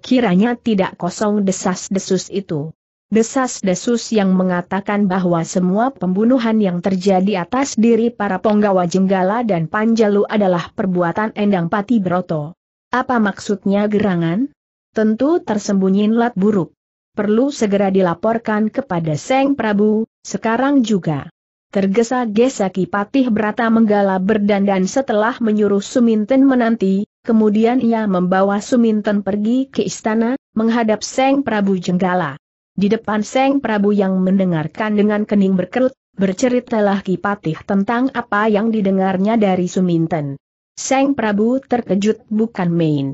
Kiranya tidak kosong desas-desus itu. Desas-desus yang mengatakan bahwa semua pembunuhan yang terjadi atas diri para Ponggawa Jenggala dan Panjalu adalah perbuatan Endang Pati Broto. Apa maksudnya gerangan? Tentu tersembunyi lat buruk. Perlu segera dilaporkan kepada Seng Prabu, sekarang juga. Tergesa-gesa Kipatih Brata Menggala berdandan setelah menyuruh Suminten menanti, Kemudian ia membawa Suminten pergi ke istana, menghadap Seng Prabu Jenggala. Di depan Seng Prabu yang mendengarkan dengan kening berkerut, berceritalah Ki Patih tentang apa yang didengarnya dari Suminten. Seng Prabu terkejut bukan main.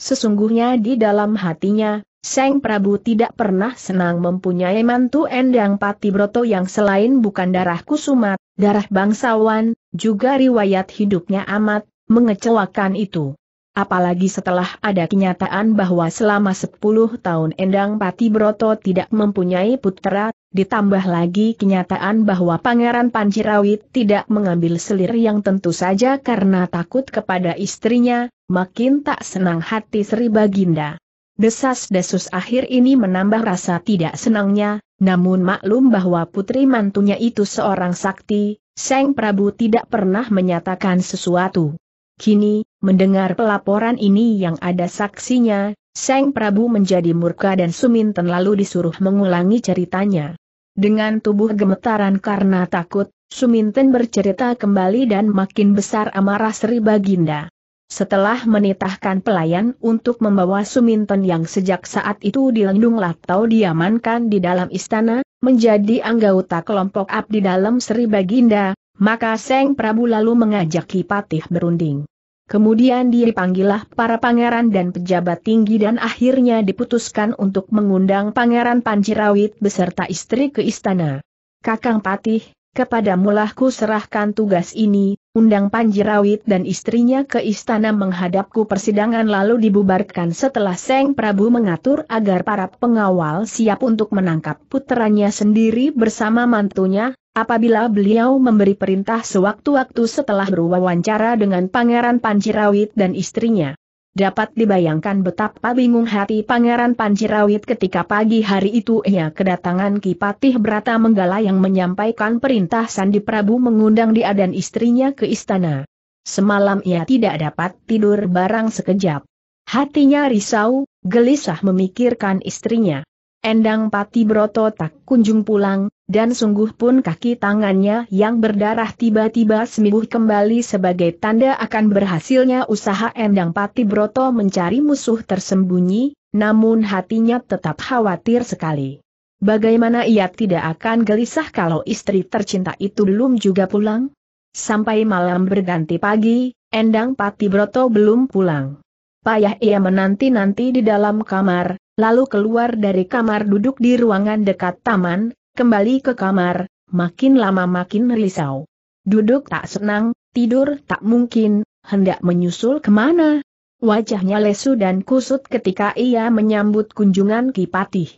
Sesungguhnya di dalam hatinya, Seng Prabu tidak pernah senang mempunyai mantu Endang Pati Broto yang selain bukan darah kusumat, darah bangsawan, juga riwayat hidupnya amat, mengecewakan itu apalagi setelah ada kenyataan bahwa selama 10 tahun Endang Pati Broto tidak mempunyai putra, ditambah lagi kenyataan bahwa Pangeran Pancirawit tidak mengambil selir yang tentu saja karena takut kepada istrinya, makin tak senang hati Sri Baginda. Desas-desus akhir ini menambah rasa tidak senangnya, namun maklum bahwa putri mantunya itu seorang sakti, Seng Prabu tidak pernah menyatakan sesuatu. Kini, mendengar pelaporan ini yang ada saksinya, Seng Prabu menjadi murka dan Suminten lalu disuruh mengulangi ceritanya. Dengan tubuh gemetaran karena takut, Suminten bercerita kembali dan makin besar amarah Sri Baginda. Setelah menitahkan pelayan untuk membawa Suminten yang sejak saat itu dilindung Laptau diamankan di dalam istana, menjadi anggota kelompok abdi dalam Sri Baginda, maka Seng Prabu lalu mengajak Kipatih berunding. Kemudian dipanggillah para pangeran dan pejabat tinggi dan akhirnya diputuskan untuk mengundang Pangeran Pancirawit beserta istri ke istana. Kakang Patih, kepada mulahku serahkan tugas ini, undang Panjirawit dan istrinya ke istana menghadapku persidangan lalu dibubarkan setelah Seng Prabu mengatur agar para pengawal siap untuk menangkap putranya sendiri bersama mantunya, apabila beliau memberi perintah sewaktu-waktu setelah berwawancara dengan Pangeran Panjirawit dan istrinya. Dapat dibayangkan betapa bingung hati Pangeran Panjirawit ketika pagi hari itu ia kedatangan Kipatih Brata Menggala yang menyampaikan perintah Sandi Prabu mengundang dia dan istrinya ke istana. Semalam ia tidak dapat tidur barang sekejap. Hatinya risau, gelisah memikirkan istrinya. Endang Pati Broto tak kunjung pulang, dan sungguh pun kaki tangannya yang berdarah tiba-tiba sembuh kembali sebagai tanda akan berhasilnya usaha Endang Pati Broto mencari musuh tersembunyi, namun hatinya tetap khawatir sekali. Bagaimana ia tidak akan gelisah kalau istri tercinta itu belum juga pulang? Sampai malam berganti pagi, Endang Pati Broto belum pulang payah ia menanti-nanti di dalam kamar, lalu keluar dari kamar duduk di ruangan dekat taman, kembali ke kamar, makin lama makin risau. Duduk tak senang, tidur tak mungkin, hendak menyusul kemana? Wajahnya lesu dan kusut ketika ia menyambut kunjungan Kipatih.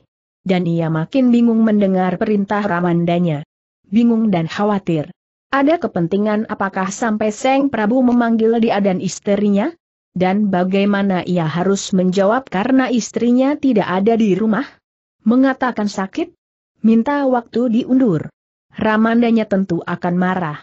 Dan ia makin bingung mendengar perintah Ramandanya. Bingung dan khawatir. Ada kepentingan apakah sampai Seng Prabu memanggil dia dan istrinya? dan bagaimana ia harus menjawab karena istrinya tidak ada di rumah? Mengatakan sakit? Minta waktu diundur. Ramandanya tentu akan marah.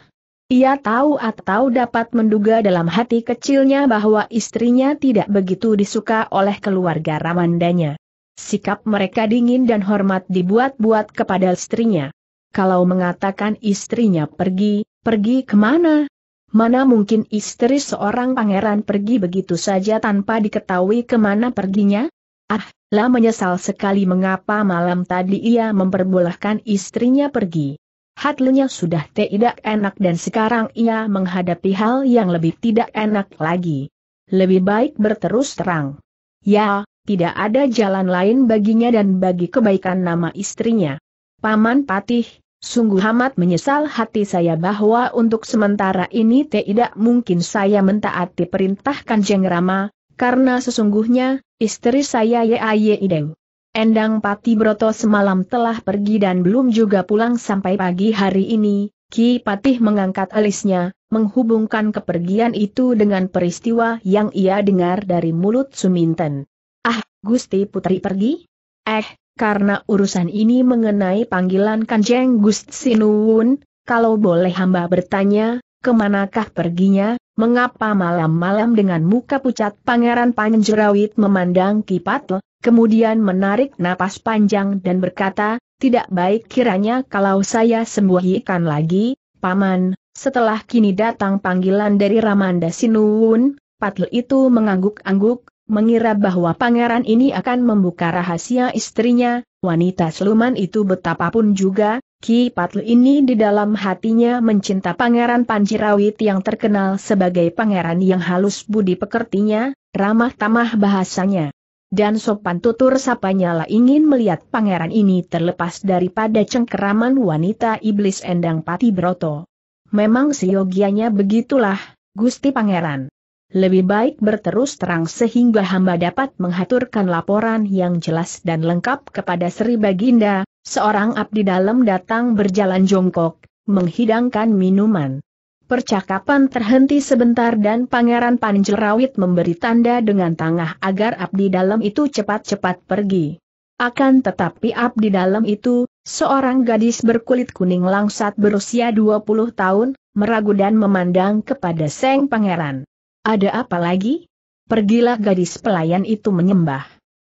Ia tahu atau dapat menduga dalam hati kecilnya bahwa istrinya tidak begitu disuka oleh keluarga Ramandanya. Sikap mereka dingin dan hormat dibuat-buat kepada istrinya. Kalau mengatakan istrinya pergi, pergi kemana? Mana mungkin istri seorang pangeran pergi begitu saja tanpa diketahui kemana perginya? Ah, lah menyesal sekali mengapa malam tadi ia memperbolehkan istrinya pergi. Hatinya sudah tidak enak dan sekarang ia menghadapi hal yang lebih tidak enak lagi. Lebih baik berterus terang. Ya, tidak ada jalan lain baginya dan bagi kebaikan nama istrinya. Paman Patih, Sungguh amat menyesal hati saya bahwa untuk sementara ini tidak mungkin saya mentaati perintah Kanjeng Rama, karena sesungguhnya, istri saya Yaya Ideng. Endang Pati Broto semalam telah pergi dan belum juga pulang sampai pagi hari ini, Ki Patih mengangkat alisnya, menghubungkan kepergian itu dengan peristiwa yang ia dengar dari mulut Suminten. Ah, Gusti Putri pergi? Eh, karena urusan ini mengenai panggilan Kanjeng gusti Sinuwun, kalau boleh hamba bertanya, kemanakah perginya, mengapa malam-malam dengan muka pucat Pangeran Panjerawit memandang Kipatl, kemudian menarik napas panjang dan berkata, tidak baik kiranya kalau saya sembunyikan lagi, Paman, setelah kini datang panggilan dari Ramanda sinuwun, Patl itu mengangguk-angguk, mengira bahwa pangeran ini akan membuka rahasia istrinya, wanita seluman itu betapapun juga, Ki Patlu ini di dalam hatinya mencinta pangeran Panjirawit yang terkenal sebagai pangeran yang halus budi pekertinya, ramah tamah bahasanya. Dan sopan tutur sapanya lah ingin melihat pangeran ini terlepas daripada cengkeraman wanita iblis endang Pati Broto. Memang seyogianya begitulah, Gusti Pangeran lebih baik berterus terang sehingga hamba dapat menghaturkan laporan yang jelas dan lengkap kepada Sri Baginda, seorang abdi dalam datang berjalan jongkok, menghidangkan minuman. Percakapan terhenti sebentar dan Pangeran Panjerawit memberi tanda dengan tangah agar abdi dalam itu cepat-cepat pergi. Akan tetapi abdi dalam itu, seorang gadis berkulit kuning langsat berusia 20 tahun, meragu dan memandang kepada Seng Pangeran. Ada apa lagi? Pergilah gadis pelayan itu menyembah.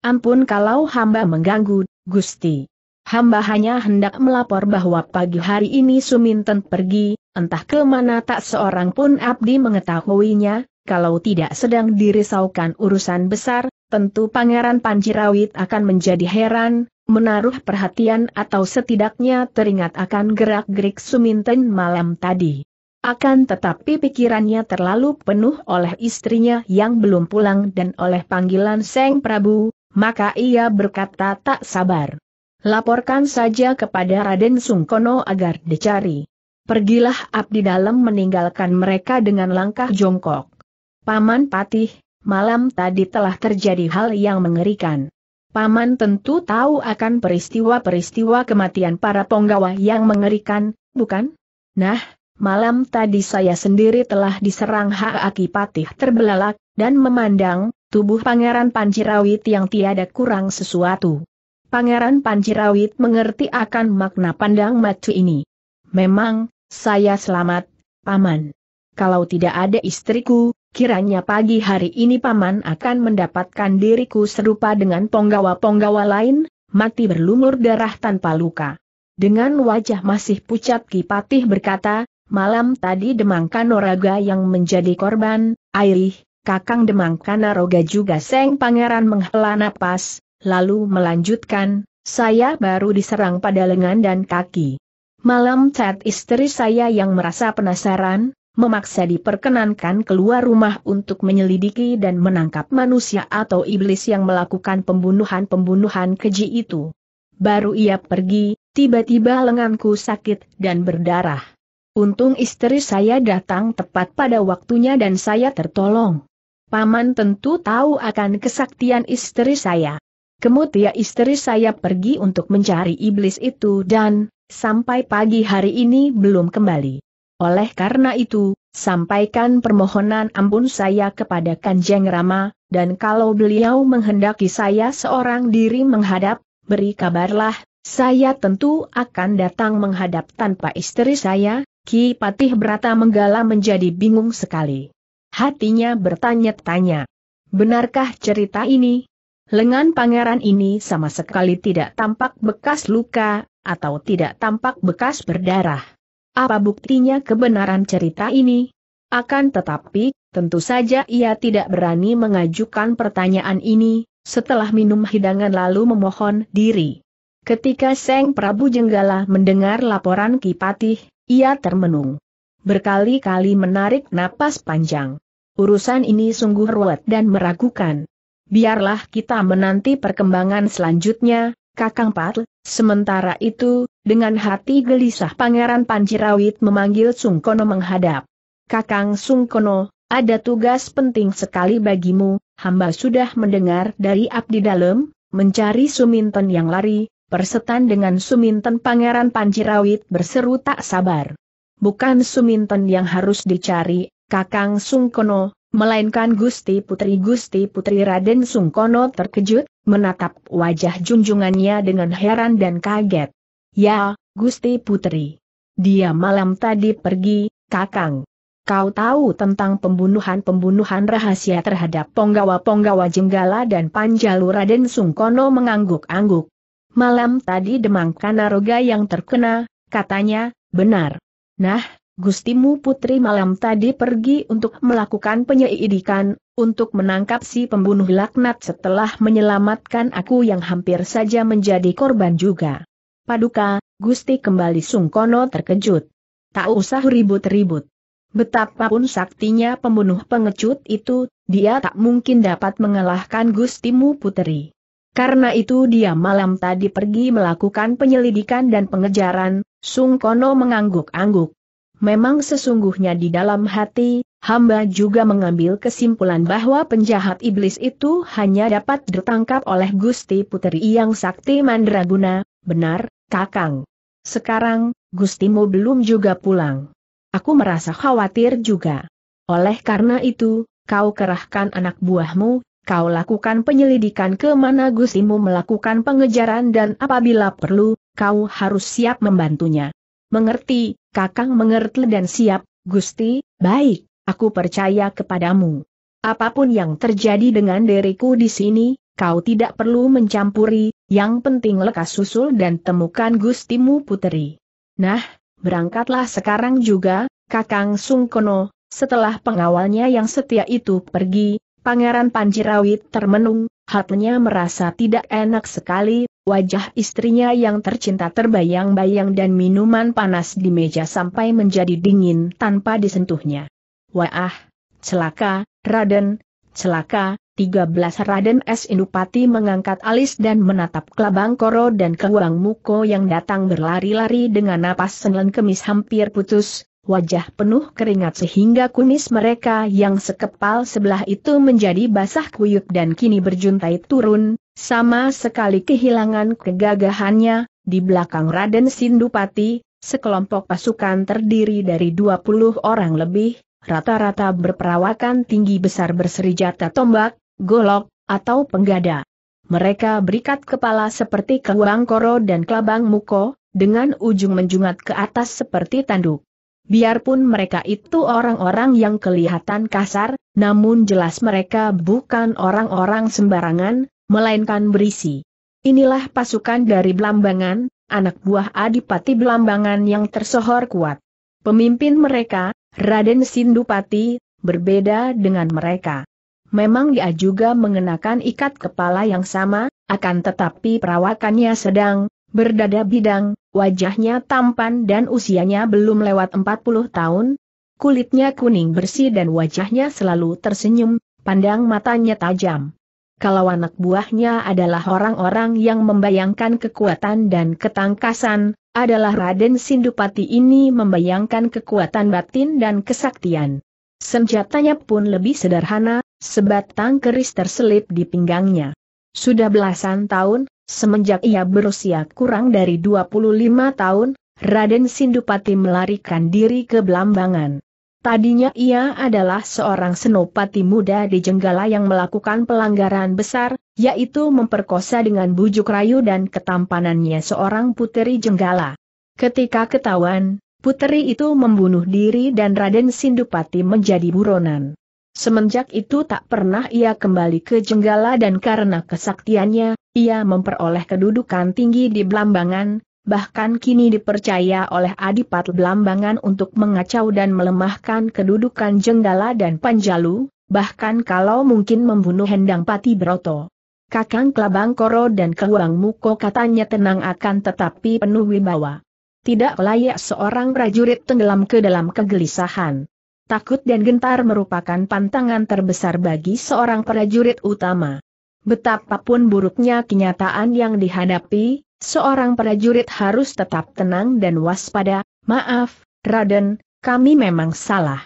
Ampun kalau hamba mengganggu, Gusti. Hamba hanya hendak melapor bahwa pagi hari ini Suminten pergi, entah ke mana tak seorang pun abdi mengetahuinya, kalau tidak sedang dirisaukan urusan besar, tentu Pangeran Panjirawit akan menjadi heran, menaruh perhatian atau setidaknya teringat akan gerak-gerik Suminten malam tadi. Akan tetapi pikirannya terlalu penuh oleh istrinya yang belum pulang dan oleh panggilan Seng Prabu, maka ia berkata tak sabar. Laporkan saja kepada Raden Sungkono agar dicari. Pergilah abdi dalam meninggalkan mereka dengan langkah jongkok. Paman Patih, malam tadi telah terjadi hal yang mengerikan. Paman tentu tahu akan peristiwa-peristiwa kematian para penggawa yang mengerikan, bukan? Nah, malam tadi saya sendiri telah diserang hak akipatih terbelalak, dan memandang, tubuh Pangeran Panjirawit yang tiada kurang sesuatu. Pangeran Panjirawit mengerti akan makna pandang matu ini. Memang, saya selamat, Paman. Kalau tidak ada istriku, kiranya pagi hari ini Paman akan mendapatkan diriku serupa dengan ponggawa-ponggawa lain, mati berlumur darah tanpa luka. Dengan wajah masih pucat Kipatih berkata, malam tadi Demangkan Noraga yang menjadi korban, airih, Kakang Demangkan noraga juga Seng Pangeran menghela napas, lalu melanjutkan, saya baru diserang pada lengan dan kaki. Malam saat istri saya yang merasa penasaran, memaksa diperkenankan keluar rumah untuk menyelidiki dan menangkap manusia atau iblis yang melakukan pembunuhan-pembunuhan keji itu. Baru ia pergi, tiba-tiba lenganku sakit dan berdarah. Untung istri saya datang tepat pada waktunya dan saya tertolong. Paman tentu tahu akan kesaktian istri saya. Kemudian ya istri saya pergi untuk mencari iblis itu dan, sampai pagi hari ini belum kembali. Oleh karena itu, sampaikan permohonan ampun saya kepada Kanjeng Rama, dan kalau beliau menghendaki saya seorang diri menghadap, beri kabarlah, saya tentu akan datang menghadap tanpa istri saya, Ki Patih Berata Menggala menjadi bingung sekali. Hatinya bertanya-tanya. Benarkah cerita ini? Lengan pangeran ini sama sekali tidak tampak bekas luka, atau tidak tampak bekas berdarah. Apa buktinya kebenaran cerita ini? Akan tetapi, tentu saja ia tidak berani mengajukan pertanyaan ini, setelah minum hidangan lalu memohon diri. Ketika Seng Prabu Jenggala mendengar laporan Kipatih, ia termenung. Berkali-kali menarik napas panjang. Urusan ini sungguh ruwet dan meragukan. Biarlah kita menanti perkembangan selanjutnya, Kakang Pat, sementara itu, dengan hati gelisah Pangeran Pancirawit memanggil Sungkono menghadap. Kakang Sungkono, ada tugas penting sekali bagimu, hamba sudah mendengar dari abdi dalam, mencari Suminten yang lari, Persetan dengan Suminten Pangeran Panjirawit berseru tak sabar. Bukan Suminten yang harus dicari, Kakang Sungkono, melainkan Gusti Putri Gusti Putri Raden Sungkono terkejut, menatap wajah junjungannya dengan heran dan kaget. Ya, Gusti Putri. Dia malam tadi pergi, Kakang. Kau tahu tentang pembunuhan-pembunuhan rahasia terhadap ponggawa-ponggawa Jenggala dan Panjalu Raden Sungkono mengangguk-angguk malam tadi demang kanaroga yang terkena, katanya, benar. Nah, Gustimu Putri malam tadi pergi untuk melakukan penyelidikan, untuk menangkap si pembunuh laknat setelah menyelamatkan aku yang hampir saja menjadi korban juga. Paduka, Gusti kembali sungkono terkejut. Tak usah ribut-ribut. Betapapun saktinya pembunuh pengecut itu, dia tak mungkin dapat mengalahkan Gustimu Putri. Karena itu dia malam tadi pergi melakukan penyelidikan dan pengejaran, Sung Kono mengangguk-angguk. Memang sesungguhnya di dalam hati, hamba juga mengambil kesimpulan bahwa penjahat iblis itu hanya dapat ditangkap oleh Gusti Putri yang sakti mandraguna, benar, Kakang. Sekarang, Gustimu belum juga pulang. Aku merasa khawatir juga. Oleh karena itu, kau kerahkan anak buahmu, kau lakukan penyelidikan ke mana gusimu melakukan pengejaran dan apabila perlu, kau harus siap membantunya. Mengerti, kakang mengerti dan siap, Gusti, baik, aku percaya kepadamu. Apapun yang terjadi dengan diriku di sini, kau tidak perlu mencampuri, yang penting lekas susul dan temukan Gustimu Puteri. Nah, berangkatlah sekarang juga, Kakang Sungkono, setelah pengawalnya yang setia itu pergi, Pangeran Panjirawit termenung, hatinya merasa tidak enak sekali, wajah istrinya yang tercinta terbayang-bayang dan minuman panas di meja sampai menjadi dingin tanpa disentuhnya. Wah, celaka, Raden, celaka, 13 Raden S. Indupati mengangkat alis dan menatap kelabang koro dan keuang muko yang datang berlari-lari dengan napas senlen kemis hampir putus, wajah penuh keringat sehingga kumis mereka yang sekepal sebelah itu menjadi basah kuyup dan kini berjuntai turun, sama sekali kehilangan kegagahannya, di belakang Raden Sindupati, sekelompok pasukan terdiri dari 20 orang lebih, rata-rata berperawakan tinggi besar berserijata tombak, golok, atau penggada. Mereka berikat kepala seperti kelabang koro dan kelabang muko, dengan ujung menjungat ke atas seperti tanduk. Biarpun mereka itu orang-orang yang kelihatan kasar, namun jelas mereka bukan orang-orang sembarangan, melainkan berisi. Inilah pasukan dari Blambangan, anak buah Adipati Blambangan yang tersohor kuat. Pemimpin mereka, Raden Sindupati, berbeda dengan mereka. Memang dia juga mengenakan ikat kepala yang sama, akan tetapi perawakannya sedang, berdada bidang, Wajahnya tampan dan usianya belum lewat 40 tahun. Kulitnya kuning bersih dan wajahnya selalu tersenyum, pandang matanya tajam. Kalau anak buahnya adalah orang-orang yang membayangkan kekuatan dan ketangkasan, adalah Raden Sindupati ini membayangkan kekuatan batin dan kesaktian. Senjatanya pun lebih sederhana, sebatang keris terselip di pinggangnya. Sudah belasan tahun, semenjak ia berusia kurang dari 25 tahun, Raden Sindupati melarikan diri ke Belambangan. Tadinya ia adalah seorang senopati muda di Jenggala yang melakukan pelanggaran besar, yaitu memperkosa dengan bujuk rayu dan ketampanannya seorang puteri Jenggala. Ketika ketahuan, puteri itu membunuh diri dan Raden Sindupati menjadi buronan. Semenjak itu tak pernah ia kembali ke Jenggala dan karena kesaktiannya, ia memperoleh kedudukan tinggi di Blambangan. bahkan kini dipercaya oleh Adipat Blambangan untuk mengacau dan melemahkan kedudukan Jenggala dan Panjalu, bahkan kalau mungkin membunuh Hendang Pati Broto. Kakang Klabang Koro dan Keluang Muko katanya tenang akan tetapi penuh wibawa. Tidak layak seorang prajurit tenggelam ke dalam kegelisahan takut dan gentar merupakan pantangan terbesar bagi seorang prajurit utama. Betapapun buruknya kenyataan yang dihadapi, seorang prajurit harus tetap tenang dan waspada, maaf, Raden, kami memang salah.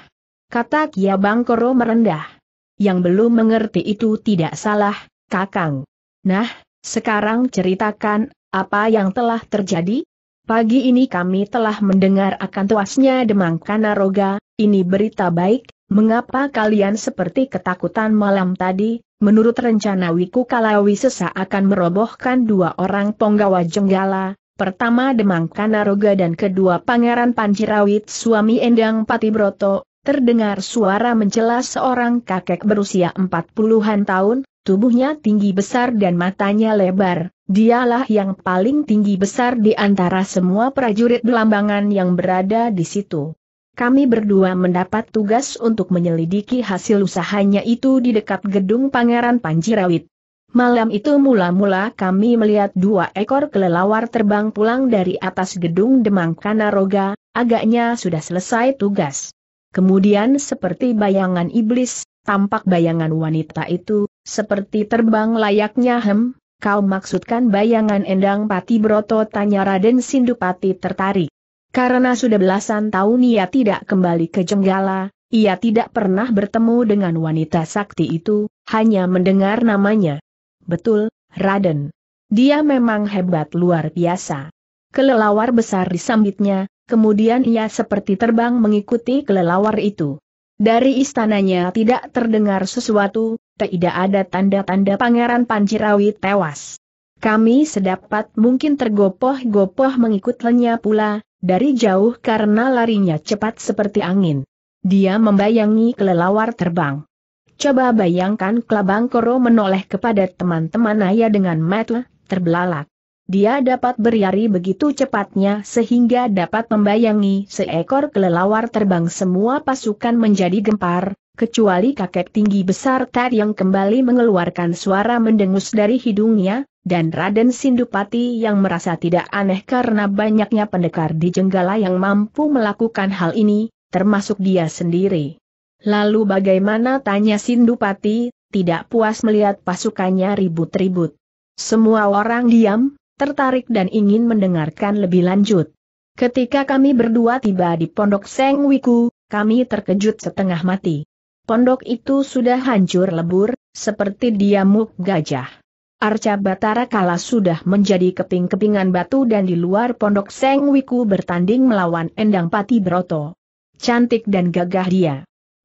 Kata Kia Bangkoro merendah. Yang belum mengerti itu tidak salah, Kakang. Nah, sekarang ceritakan, apa yang telah terjadi? Pagi ini kami telah mendengar akan tuasnya Demang Kanaroga, ini berita baik, mengapa kalian seperti ketakutan malam tadi? Menurut rencana Wiku Kalawi Sesa akan merobohkan dua orang penggawa jenggala, pertama Demang Kanaroga dan kedua Pangeran Panjirawit suami Endang Patibroto, terdengar suara mencela seorang kakek berusia empat puluhan tahun, tubuhnya tinggi besar dan matanya lebar, dialah yang paling tinggi besar di antara semua prajurit belambangan yang berada di situ kami berdua mendapat tugas untuk menyelidiki hasil usahanya itu di dekat gedung Pangeran Panjirawit. Malam itu mula-mula kami melihat dua ekor kelelawar terbang pulang dari atas gedung Demang Kanaroga, agaknya sudah selesai tugas. Kemudian seperti bayangan iblis, tampak bayangan wanita itu, seperti terbang layaknya hem, kau maksudkan bayangan Endang Pati Broto tanya Raden Sindupati tertarik. Karena sudah belasan tahun ia tidak kembali ke Jenggala, ia tidak pernah bertemu dengan wanita sakti itu, hanya mendengar namanya. Betul, Raden. Dia memang hebat luar biasa. Kelelawar besar disambitnya, kemudian ia seperti terbang mengikuti kelelawar itu. Dari istananya tidak terdengar sesuatu, tidak ada tanda-tanda Pangeran Panjirawi tewas. Kami sedapat mungkin tergopoh-gopoh mengikut mengikutnya pula, dari jauh karena larinya cepat seperti angin. Dia membayangi kelelawar terbang. Coba bayangkan Kelabang Koro menoleh kepada teman-teman ayah dengan mata terbelalak. Dia dapat berlari begitu cepatnya sehingga dapat membayangi seekor kelelawar terbang semua pasukan menjadi gempar, kecuali kakek tinggi besar Tad yang kembali mengeluarkan suara mendengus dari hidungnya, dan Raden Sindupati yang merasa tidak aneh karena banyaknya pendekar di Jenggala yang mampu melakukan hal ini, termasuk dia sendiri. Lalu bagaimana tanya Sindupati, tidak puas melihat pasukannya ribut-ribut. Semua orang diam, tertarik dan ingin mendengarkan lebih lanjut. Ketika kami berdua tiba di Pondok Seng Wiku, kami terkejut setengah mati. Pondok itu sudah hancur lebur, seperti diamuk gajah. Arca Batara kala sudah menjadi keping-kepingan batu dan di luar pondok Seng Wiku bertanding melawan Endang Pati Broto. Cantik dan gagah dia.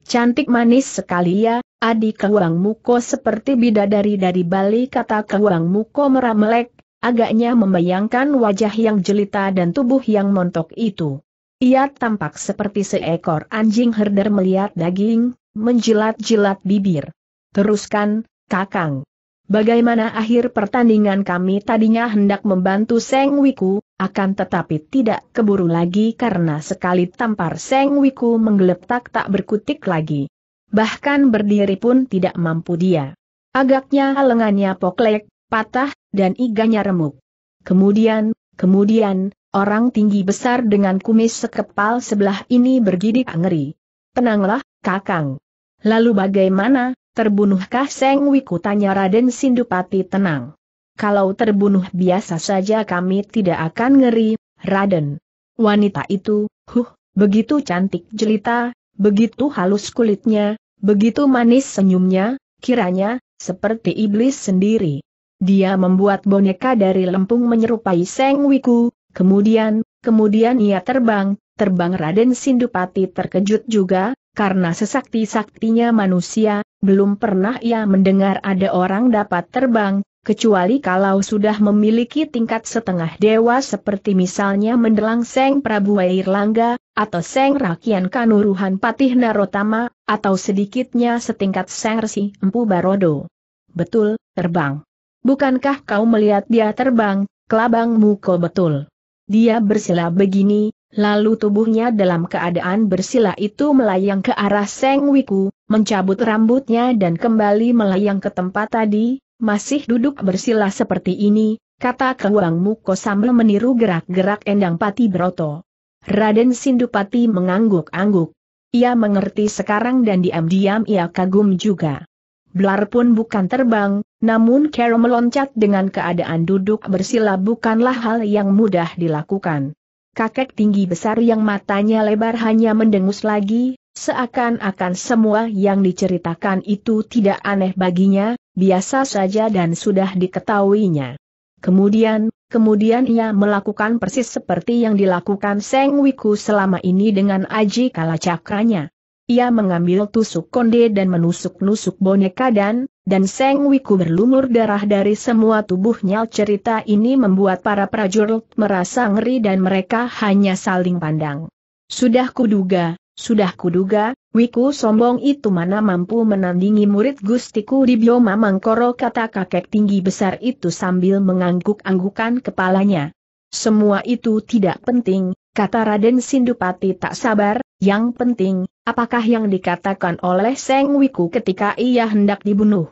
Cantik manis sekali ya, adik Kewang Muko seperti bidadari dari Bali kata Kewang Muko meramelek, agaknya membayangkan wajah yang jelita dan tubuh yang montok itu. Ia tampak seperti seekor anjing herder melihat daging, menjilat-jilat bibir. Teruskan, Kakang. Bagaimana akhir pertandingan kami tadinya hendak membantu Seng Wiku, akan tetapi tidak keburu lagi karena sekali tampar Seng Wiku menggeletak tak berkutik lagi. Bahkan berdiri pun tidak mampu dia. Agaknya lengannya poklek, patah, dan iganya remuk. Kemudian, kemudian, orang tinggi besar dengan kumis sekepal sebelah ini bergidik ngeri. Tenanglah, kakang. Lalu bagaimana, Terbunuhkah Seng Wiku tanya Raden Sindupati tenang. Kalau terbunuh biasa saja kami tidak akan ngeri, Raden. Wanita itu, huh, begitu cantik jelita, begitu halus kulitnya, begitu manis senyumnya, kiranya, seperti iblis sendiri. Dia membuat boneka dari lempung menyerupai Seng Wiku, kemudian, kemudian ia terbang, terbang Raden Sindupati terkejut juga, karena sesakti-saktinya manusia, belum pernah ia mendengar ada orang dapat terbang, kecuali kalau sudah memiliki tingkat setengah dewa seperti misalnya mendelang Seng Prabu Wairlangga, atau Seng Rakian Kanuruhan Patih Narotama, atau sedikitnya setingkat Seng Resi Empu Barodo. Betul, terbang. Bukankah kau melihat dia terbang, kelabang muko betul. Dia bersila begini, Lalu tubuhnya dalam keadaan bersila itu melayang ke arah Seng Wiku, mencabut rambutnya dan kembali melayang ke tempat tadi, masih duduk bersila seperti ini, kata Kewang Muko sambil meniru gerak-gerak Endang Pati Broto. Raden Sindupati mengangguk-angguk. Ia mengerti sekarang dan diam-diam ia kagum juga. Blar pun bukan terbang, namun Kero meloncat dengan keadaan duduk bersila bukanlah hal yang mudah dilakukan kakek tinggi besar yang matanya lebar hanya mendengus lagi, seakan-akan semua yang diceritakan itu tidak aneh baginya, biasa saja dan sudah diketahuinya. Kemudian, kemudian ia melakukan persis seperti yang dilakukan Seng Wiku selama ini dengan Aji Kalacakranya. Ia mengambil tusuk konde dan menusuk-nusuk boneka dan, dan Seng Wiku berlumur darah dari semua tubuhnya. Cerita ini membuat para prajurit merasa ngeri dan mereka hanya saling pandang. Sudah kuduga, sudah kuduga, Wiku sombong itu mana mampu menandingi murid Gustiku di Bioma Mangkoro kata kakek tinggi besar itu sambil mengangguk-anggukan kepalanya. Semua itu tidak penting, kata Raden Sindupati tak sabar, yang penting, apakah yang dikatakan oleh Seng Wiku ketika ia hendak dibunuh?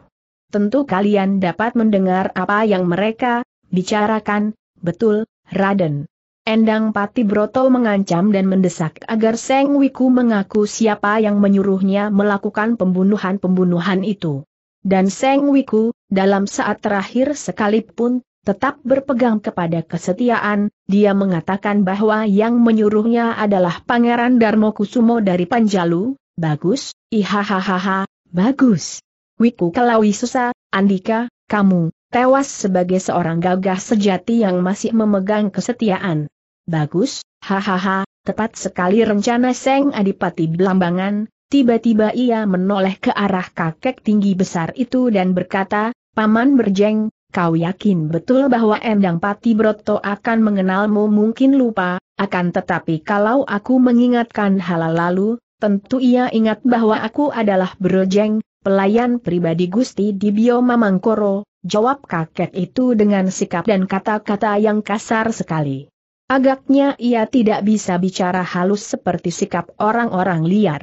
tentu kalian dapat mendengar apa yang mereka bicarakan, betul, Raden. Endang Pati Broto mengancam dan mendesak agar Seng Wiku mengaku siapa yang menyuruhnya melakukan pembunuhan-pembunuhan itu. Dan Seng Wiku, dalam saat terakhir sekalipun, tetap berpegang kepada kesetiaan, dia mengatakan bahwa yang menyuruhnya adalah Pangeran Darmo Kusumo dari Panjalu, bagus, ihahaha, bagus. Wiku Kelawi Susa, Andika, kamu, tewas sebagai seorang gagah sejati yang masih memegang kesetiaan. Bagus, hahaha, tepat sekali rencana Seng Adipati Belambangan, tiba-tiba ia menoleh ke arah kakek tinggi besar itu dan berkata, Paman Berjeng, kau yakin betul bahwa Endang Pati Broto akan mengenalmu mungkin lupa, akan tetapi kalau aku mengingatkan hal lalu, tentu ia ingat bahwa aku adalah Berjeng, pelayan pribadi Gusti di Dibio Mamangkoro, jawab kakek itu dengan sikap dan kata-kata yang kasar sekali. Agaknya ia tidak bisa bicara halus seperti sikap orang-orang liar.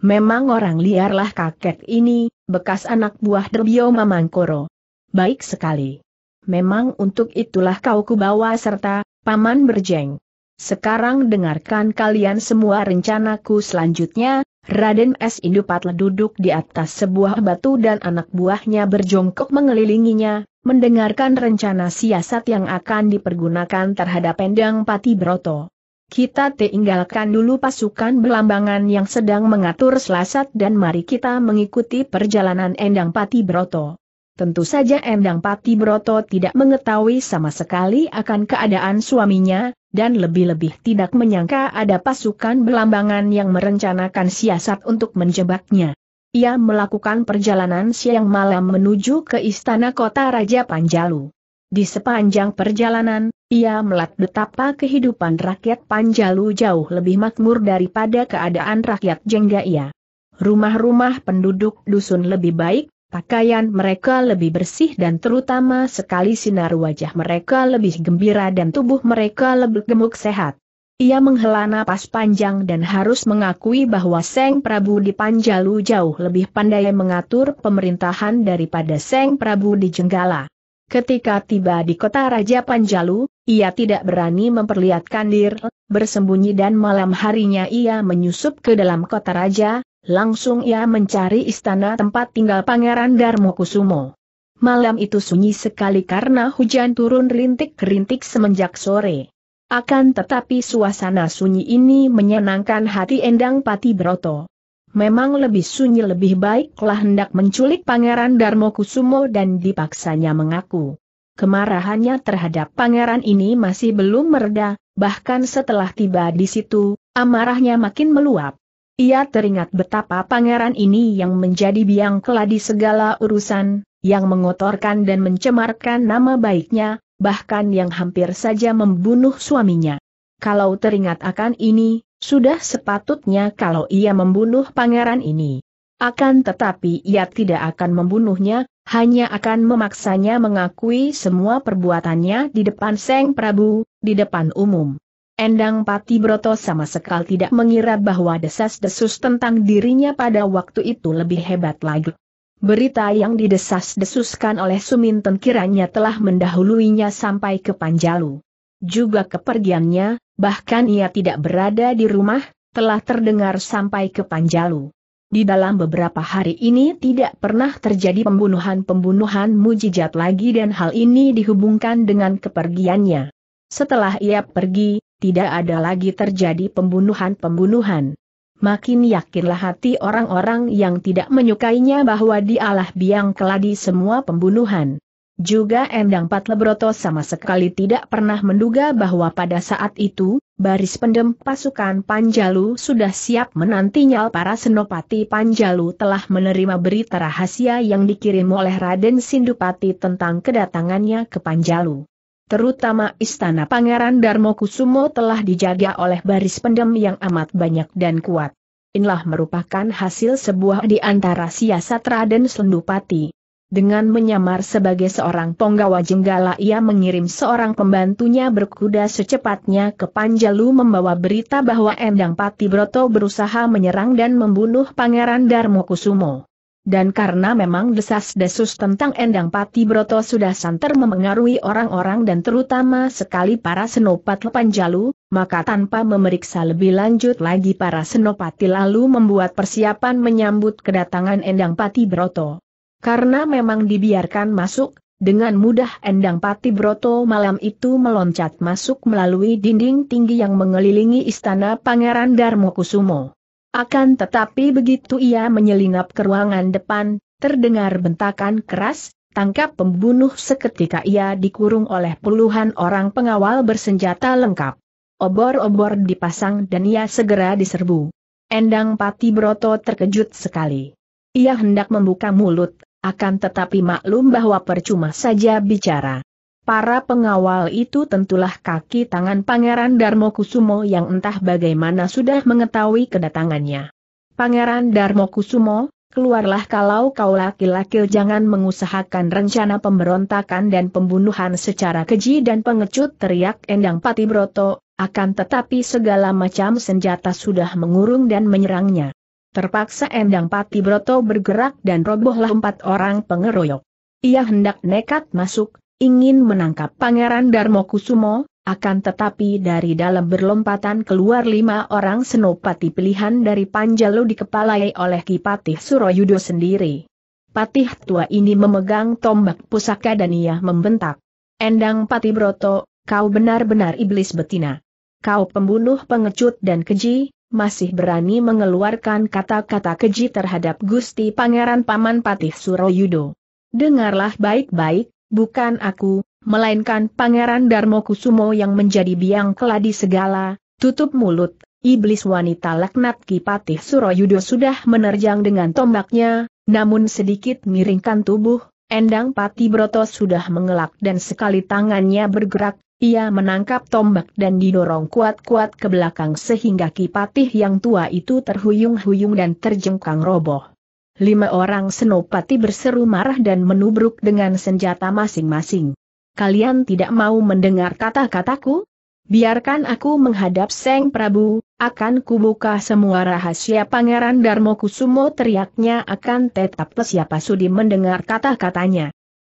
Memang orang liarlah kakek ini, bekas anak buah Dibio Mamangkoro. Baik sekali. Memang untuk itulah kau kubawa serta, Paman Berjeng. Sekarang dengarkan kalian semua rencanaku selanjutnya, Raden S. Indupat duduk di atas sebuah batu dan anak buahnya berjongkok mengelilinginya, mendengarkan rencana siasat yang akan dipergunakan terhadap Endang Pati Broto. Kita tinggalkan dulu pasukan belambangan yang sedang mengatur selasat dan mari kita mengikuti perjalanan Endang Pati Broto. Tentu saja Endang Pati Broto tidak mengetahui sama sekali akan keadaan suaminya, dan lebih-lebih tidak menyangka ada pasukan belambangan yang merencanakan siasat untuk menjebaknya. Ia melakukan perjalanan siang malam menuju ke istana kota Raja Panjalu. Di sepanjang perjalanan, ia melat betapa kehidupan rakyat Panjalu jauh lebih makmur daripada keadaan rakyat Jenggaya. Rumah-rumah penduduk dusun lebih baik, Pakaian mereka lebih bersih dan terutama sekali sinar wajah mereka lebih gembira dan tubuh mereka lebih gemuk sehat. Ia menghela napas panjang dan harus mengakui bahwa Seng Prabu di Panjalu jauh lebih pandai mengatur pemerintahan daripada Seng Prabu di Jenggala. Ketika tiba di kota Raja Panjalu, ia tidak berani memperlihatkan diri, bersembunyi dan malam harinya ia menyusup ke dalam kota Raja, Langsung ia mencari istana tempat tinggal Pangeran Darmo Kusumo. Malam itu sunyi sekali karena hujan turun rintik-rintik semenjak sore. Akan tetapi suasana sunyi ini menyenangkan hati Endang Pati Broto. Memang lebih sunyi lebih baiklah hendak menculik Pangeran Darmo Kusumo dan dipaksanya mengaku. Kemarahannya terhadap pangeran ini masih belum mereda, bahkan setelah tiba di situ, amarahnya makin meluap. Ia teringat betapa pangeran ini yang menjadi biang keladi segala urusan, yang mengotorkan dan mencemarkan nama baiknya, bahkan yang hampir saja membunuh suaminya. Kalau teringat akan ini, sudah sepatutnya kalau ia membunuh pangeran ini. Akan tetapi ia tidak akan membunuhnya, hanya akan memaksanya mengakui semua perbuatannya di depan Seng Prabu, di depan umum. Endang Pati Broto sama sekali tidak mengira bahwa desas-desus tentang dirinya pada waktu itu lebih hebat lagi. Berita yang didesas-desuskan oleh Suminten kiranya telah mendahuluinya sampai ke Panjalu. Juga kepergiannya, bahkan ia tidak berada di rumah, telah terdengar sampai ke Panjalu. Di dalam beberapa hari ini tidak pernah terjadi pembunuhan-pembunuhan mujijat lagi dan hal ini dihubungkan dengan kepergiannya. Setelah ia pergi, tidak ada lagi terjadi pembunuhan-pembunuhan. Makin yakinlah hati orang-orang yang tidak menyukainya bahwa dialah biang keladi semua pembunuhan. Juga Endang Patlebroto sama sekali tidak pernah menduga bahwa pada saat itu, baris pendem pasukan Panjalu sudah siap menantinya para senopati Panjalu telah menerima berita rahasia yang dikirim oleh Raden Sindupati tentang kedatangannya ke Panjalu terutama istana Pangeran Darmo Kusumo telah dijaga oleh baris pendem yang amat banyak dan kuat. Inilah merupakan hasil sebuah di antara siasat Raden Sendupati. Dengan menyamar sebagai seorang penggawa jenggala ia mengirim seorang pembantunya berkuda secepatnya ke Panjalu membawa berita bahwa Endang Pati Broto berusaha menyerang dan membunuh Pangeran Darmo Kusumo. Dan karena memang desas-desus tentang Endang Pati Broto sudah santer memengaruhi orang-orang dan terutama sekali para senopat Lepanjalu, maka tanpa memeriksa lebih lanjut lagi para senopati lalu membuat persiapan menyambut kedatangan Endang Pati Broto. Karena memang dibiarkan masuk, dengan mudah Endang Pati Broto malam itu meloncat masuk melalui dinding tinggi yang mengelilingi istana Pangeran Darmokusumo. Kusumo. Akan tetapi begitu ia menyelinap ke ruangan depan, terdengar bentakan keras, tangkap pembunuh seketika ia dikurung oleh puluhan orang pengawal bersenjata lengkap. Obor-obor dipasang dan ia segera diserbu. Endang Pati Broto terkejut sekali. Ia hendak membuka mulut, akan tetapi maklum bahwa percuma saja bicara. Para pengawal itu tentulah kaki tangan Pangeran Darmo Kusumo yang entah bagaimana sudah mengetahui kedatangannya. Pangeran Darmo Kusumo, keluarlah kalau kau laki-laki jangan mengusahakan rencana pemberontakan dan pembunuhan secara keji dan pengecut teriak Endang Patibroto, akan tetapi segala macam senjata sudah mengurung dan menyerangnya. Terpaksa Endang Patibroto bergerak dan robohlah empat orang pengeroyok. Ia hendak nekat masuk, ingin menangkap Pangeran Darmo Kusumo, akan tetapi dari dalam berlompatan keluar lima orang senopati pilihan dari Panjalu dikepalai oleh Kipatih Suroyudo sendiri. Patih tua ini memegang tombak pusaka dan ia membentak. Endang Broto, kau benar-benar iblis betina. Kau pembunuh pengecut dan keji, masih berani mengeluarkan kata-kata keji terhadap Gusti Pangeran Paman Patih Suroyudo. Dengarlah baik-baik, Bukan aku, melainkan Pangeran Darmo Kusumo yang menjadi biang keladi segala, tutup mulut, iblis wanita laknat Kipatih Suroyudo sudah menerjang dengan tombaknya, namun sedikit miringkan tubuh, Endang Pati Broto sudah mengelak dan sekali tangannya bergerak, ia menangkap tombak dan didorong kuat-kuat ke belakang sehingga Kipatih yang tua itu terhuyung-huyung dan terjengkang roboh lima orang senopati berseru marah dan menubruk dengan senjata masing-masing. Kalian tidak mau mendengar kata-kataku? Biarkan aku menghadap Seng Prabu, akan kubuka semua rahasia Pangeran Darmo Kusumo teriaknya akan tetap siapa sudi mendengar kata-katanya.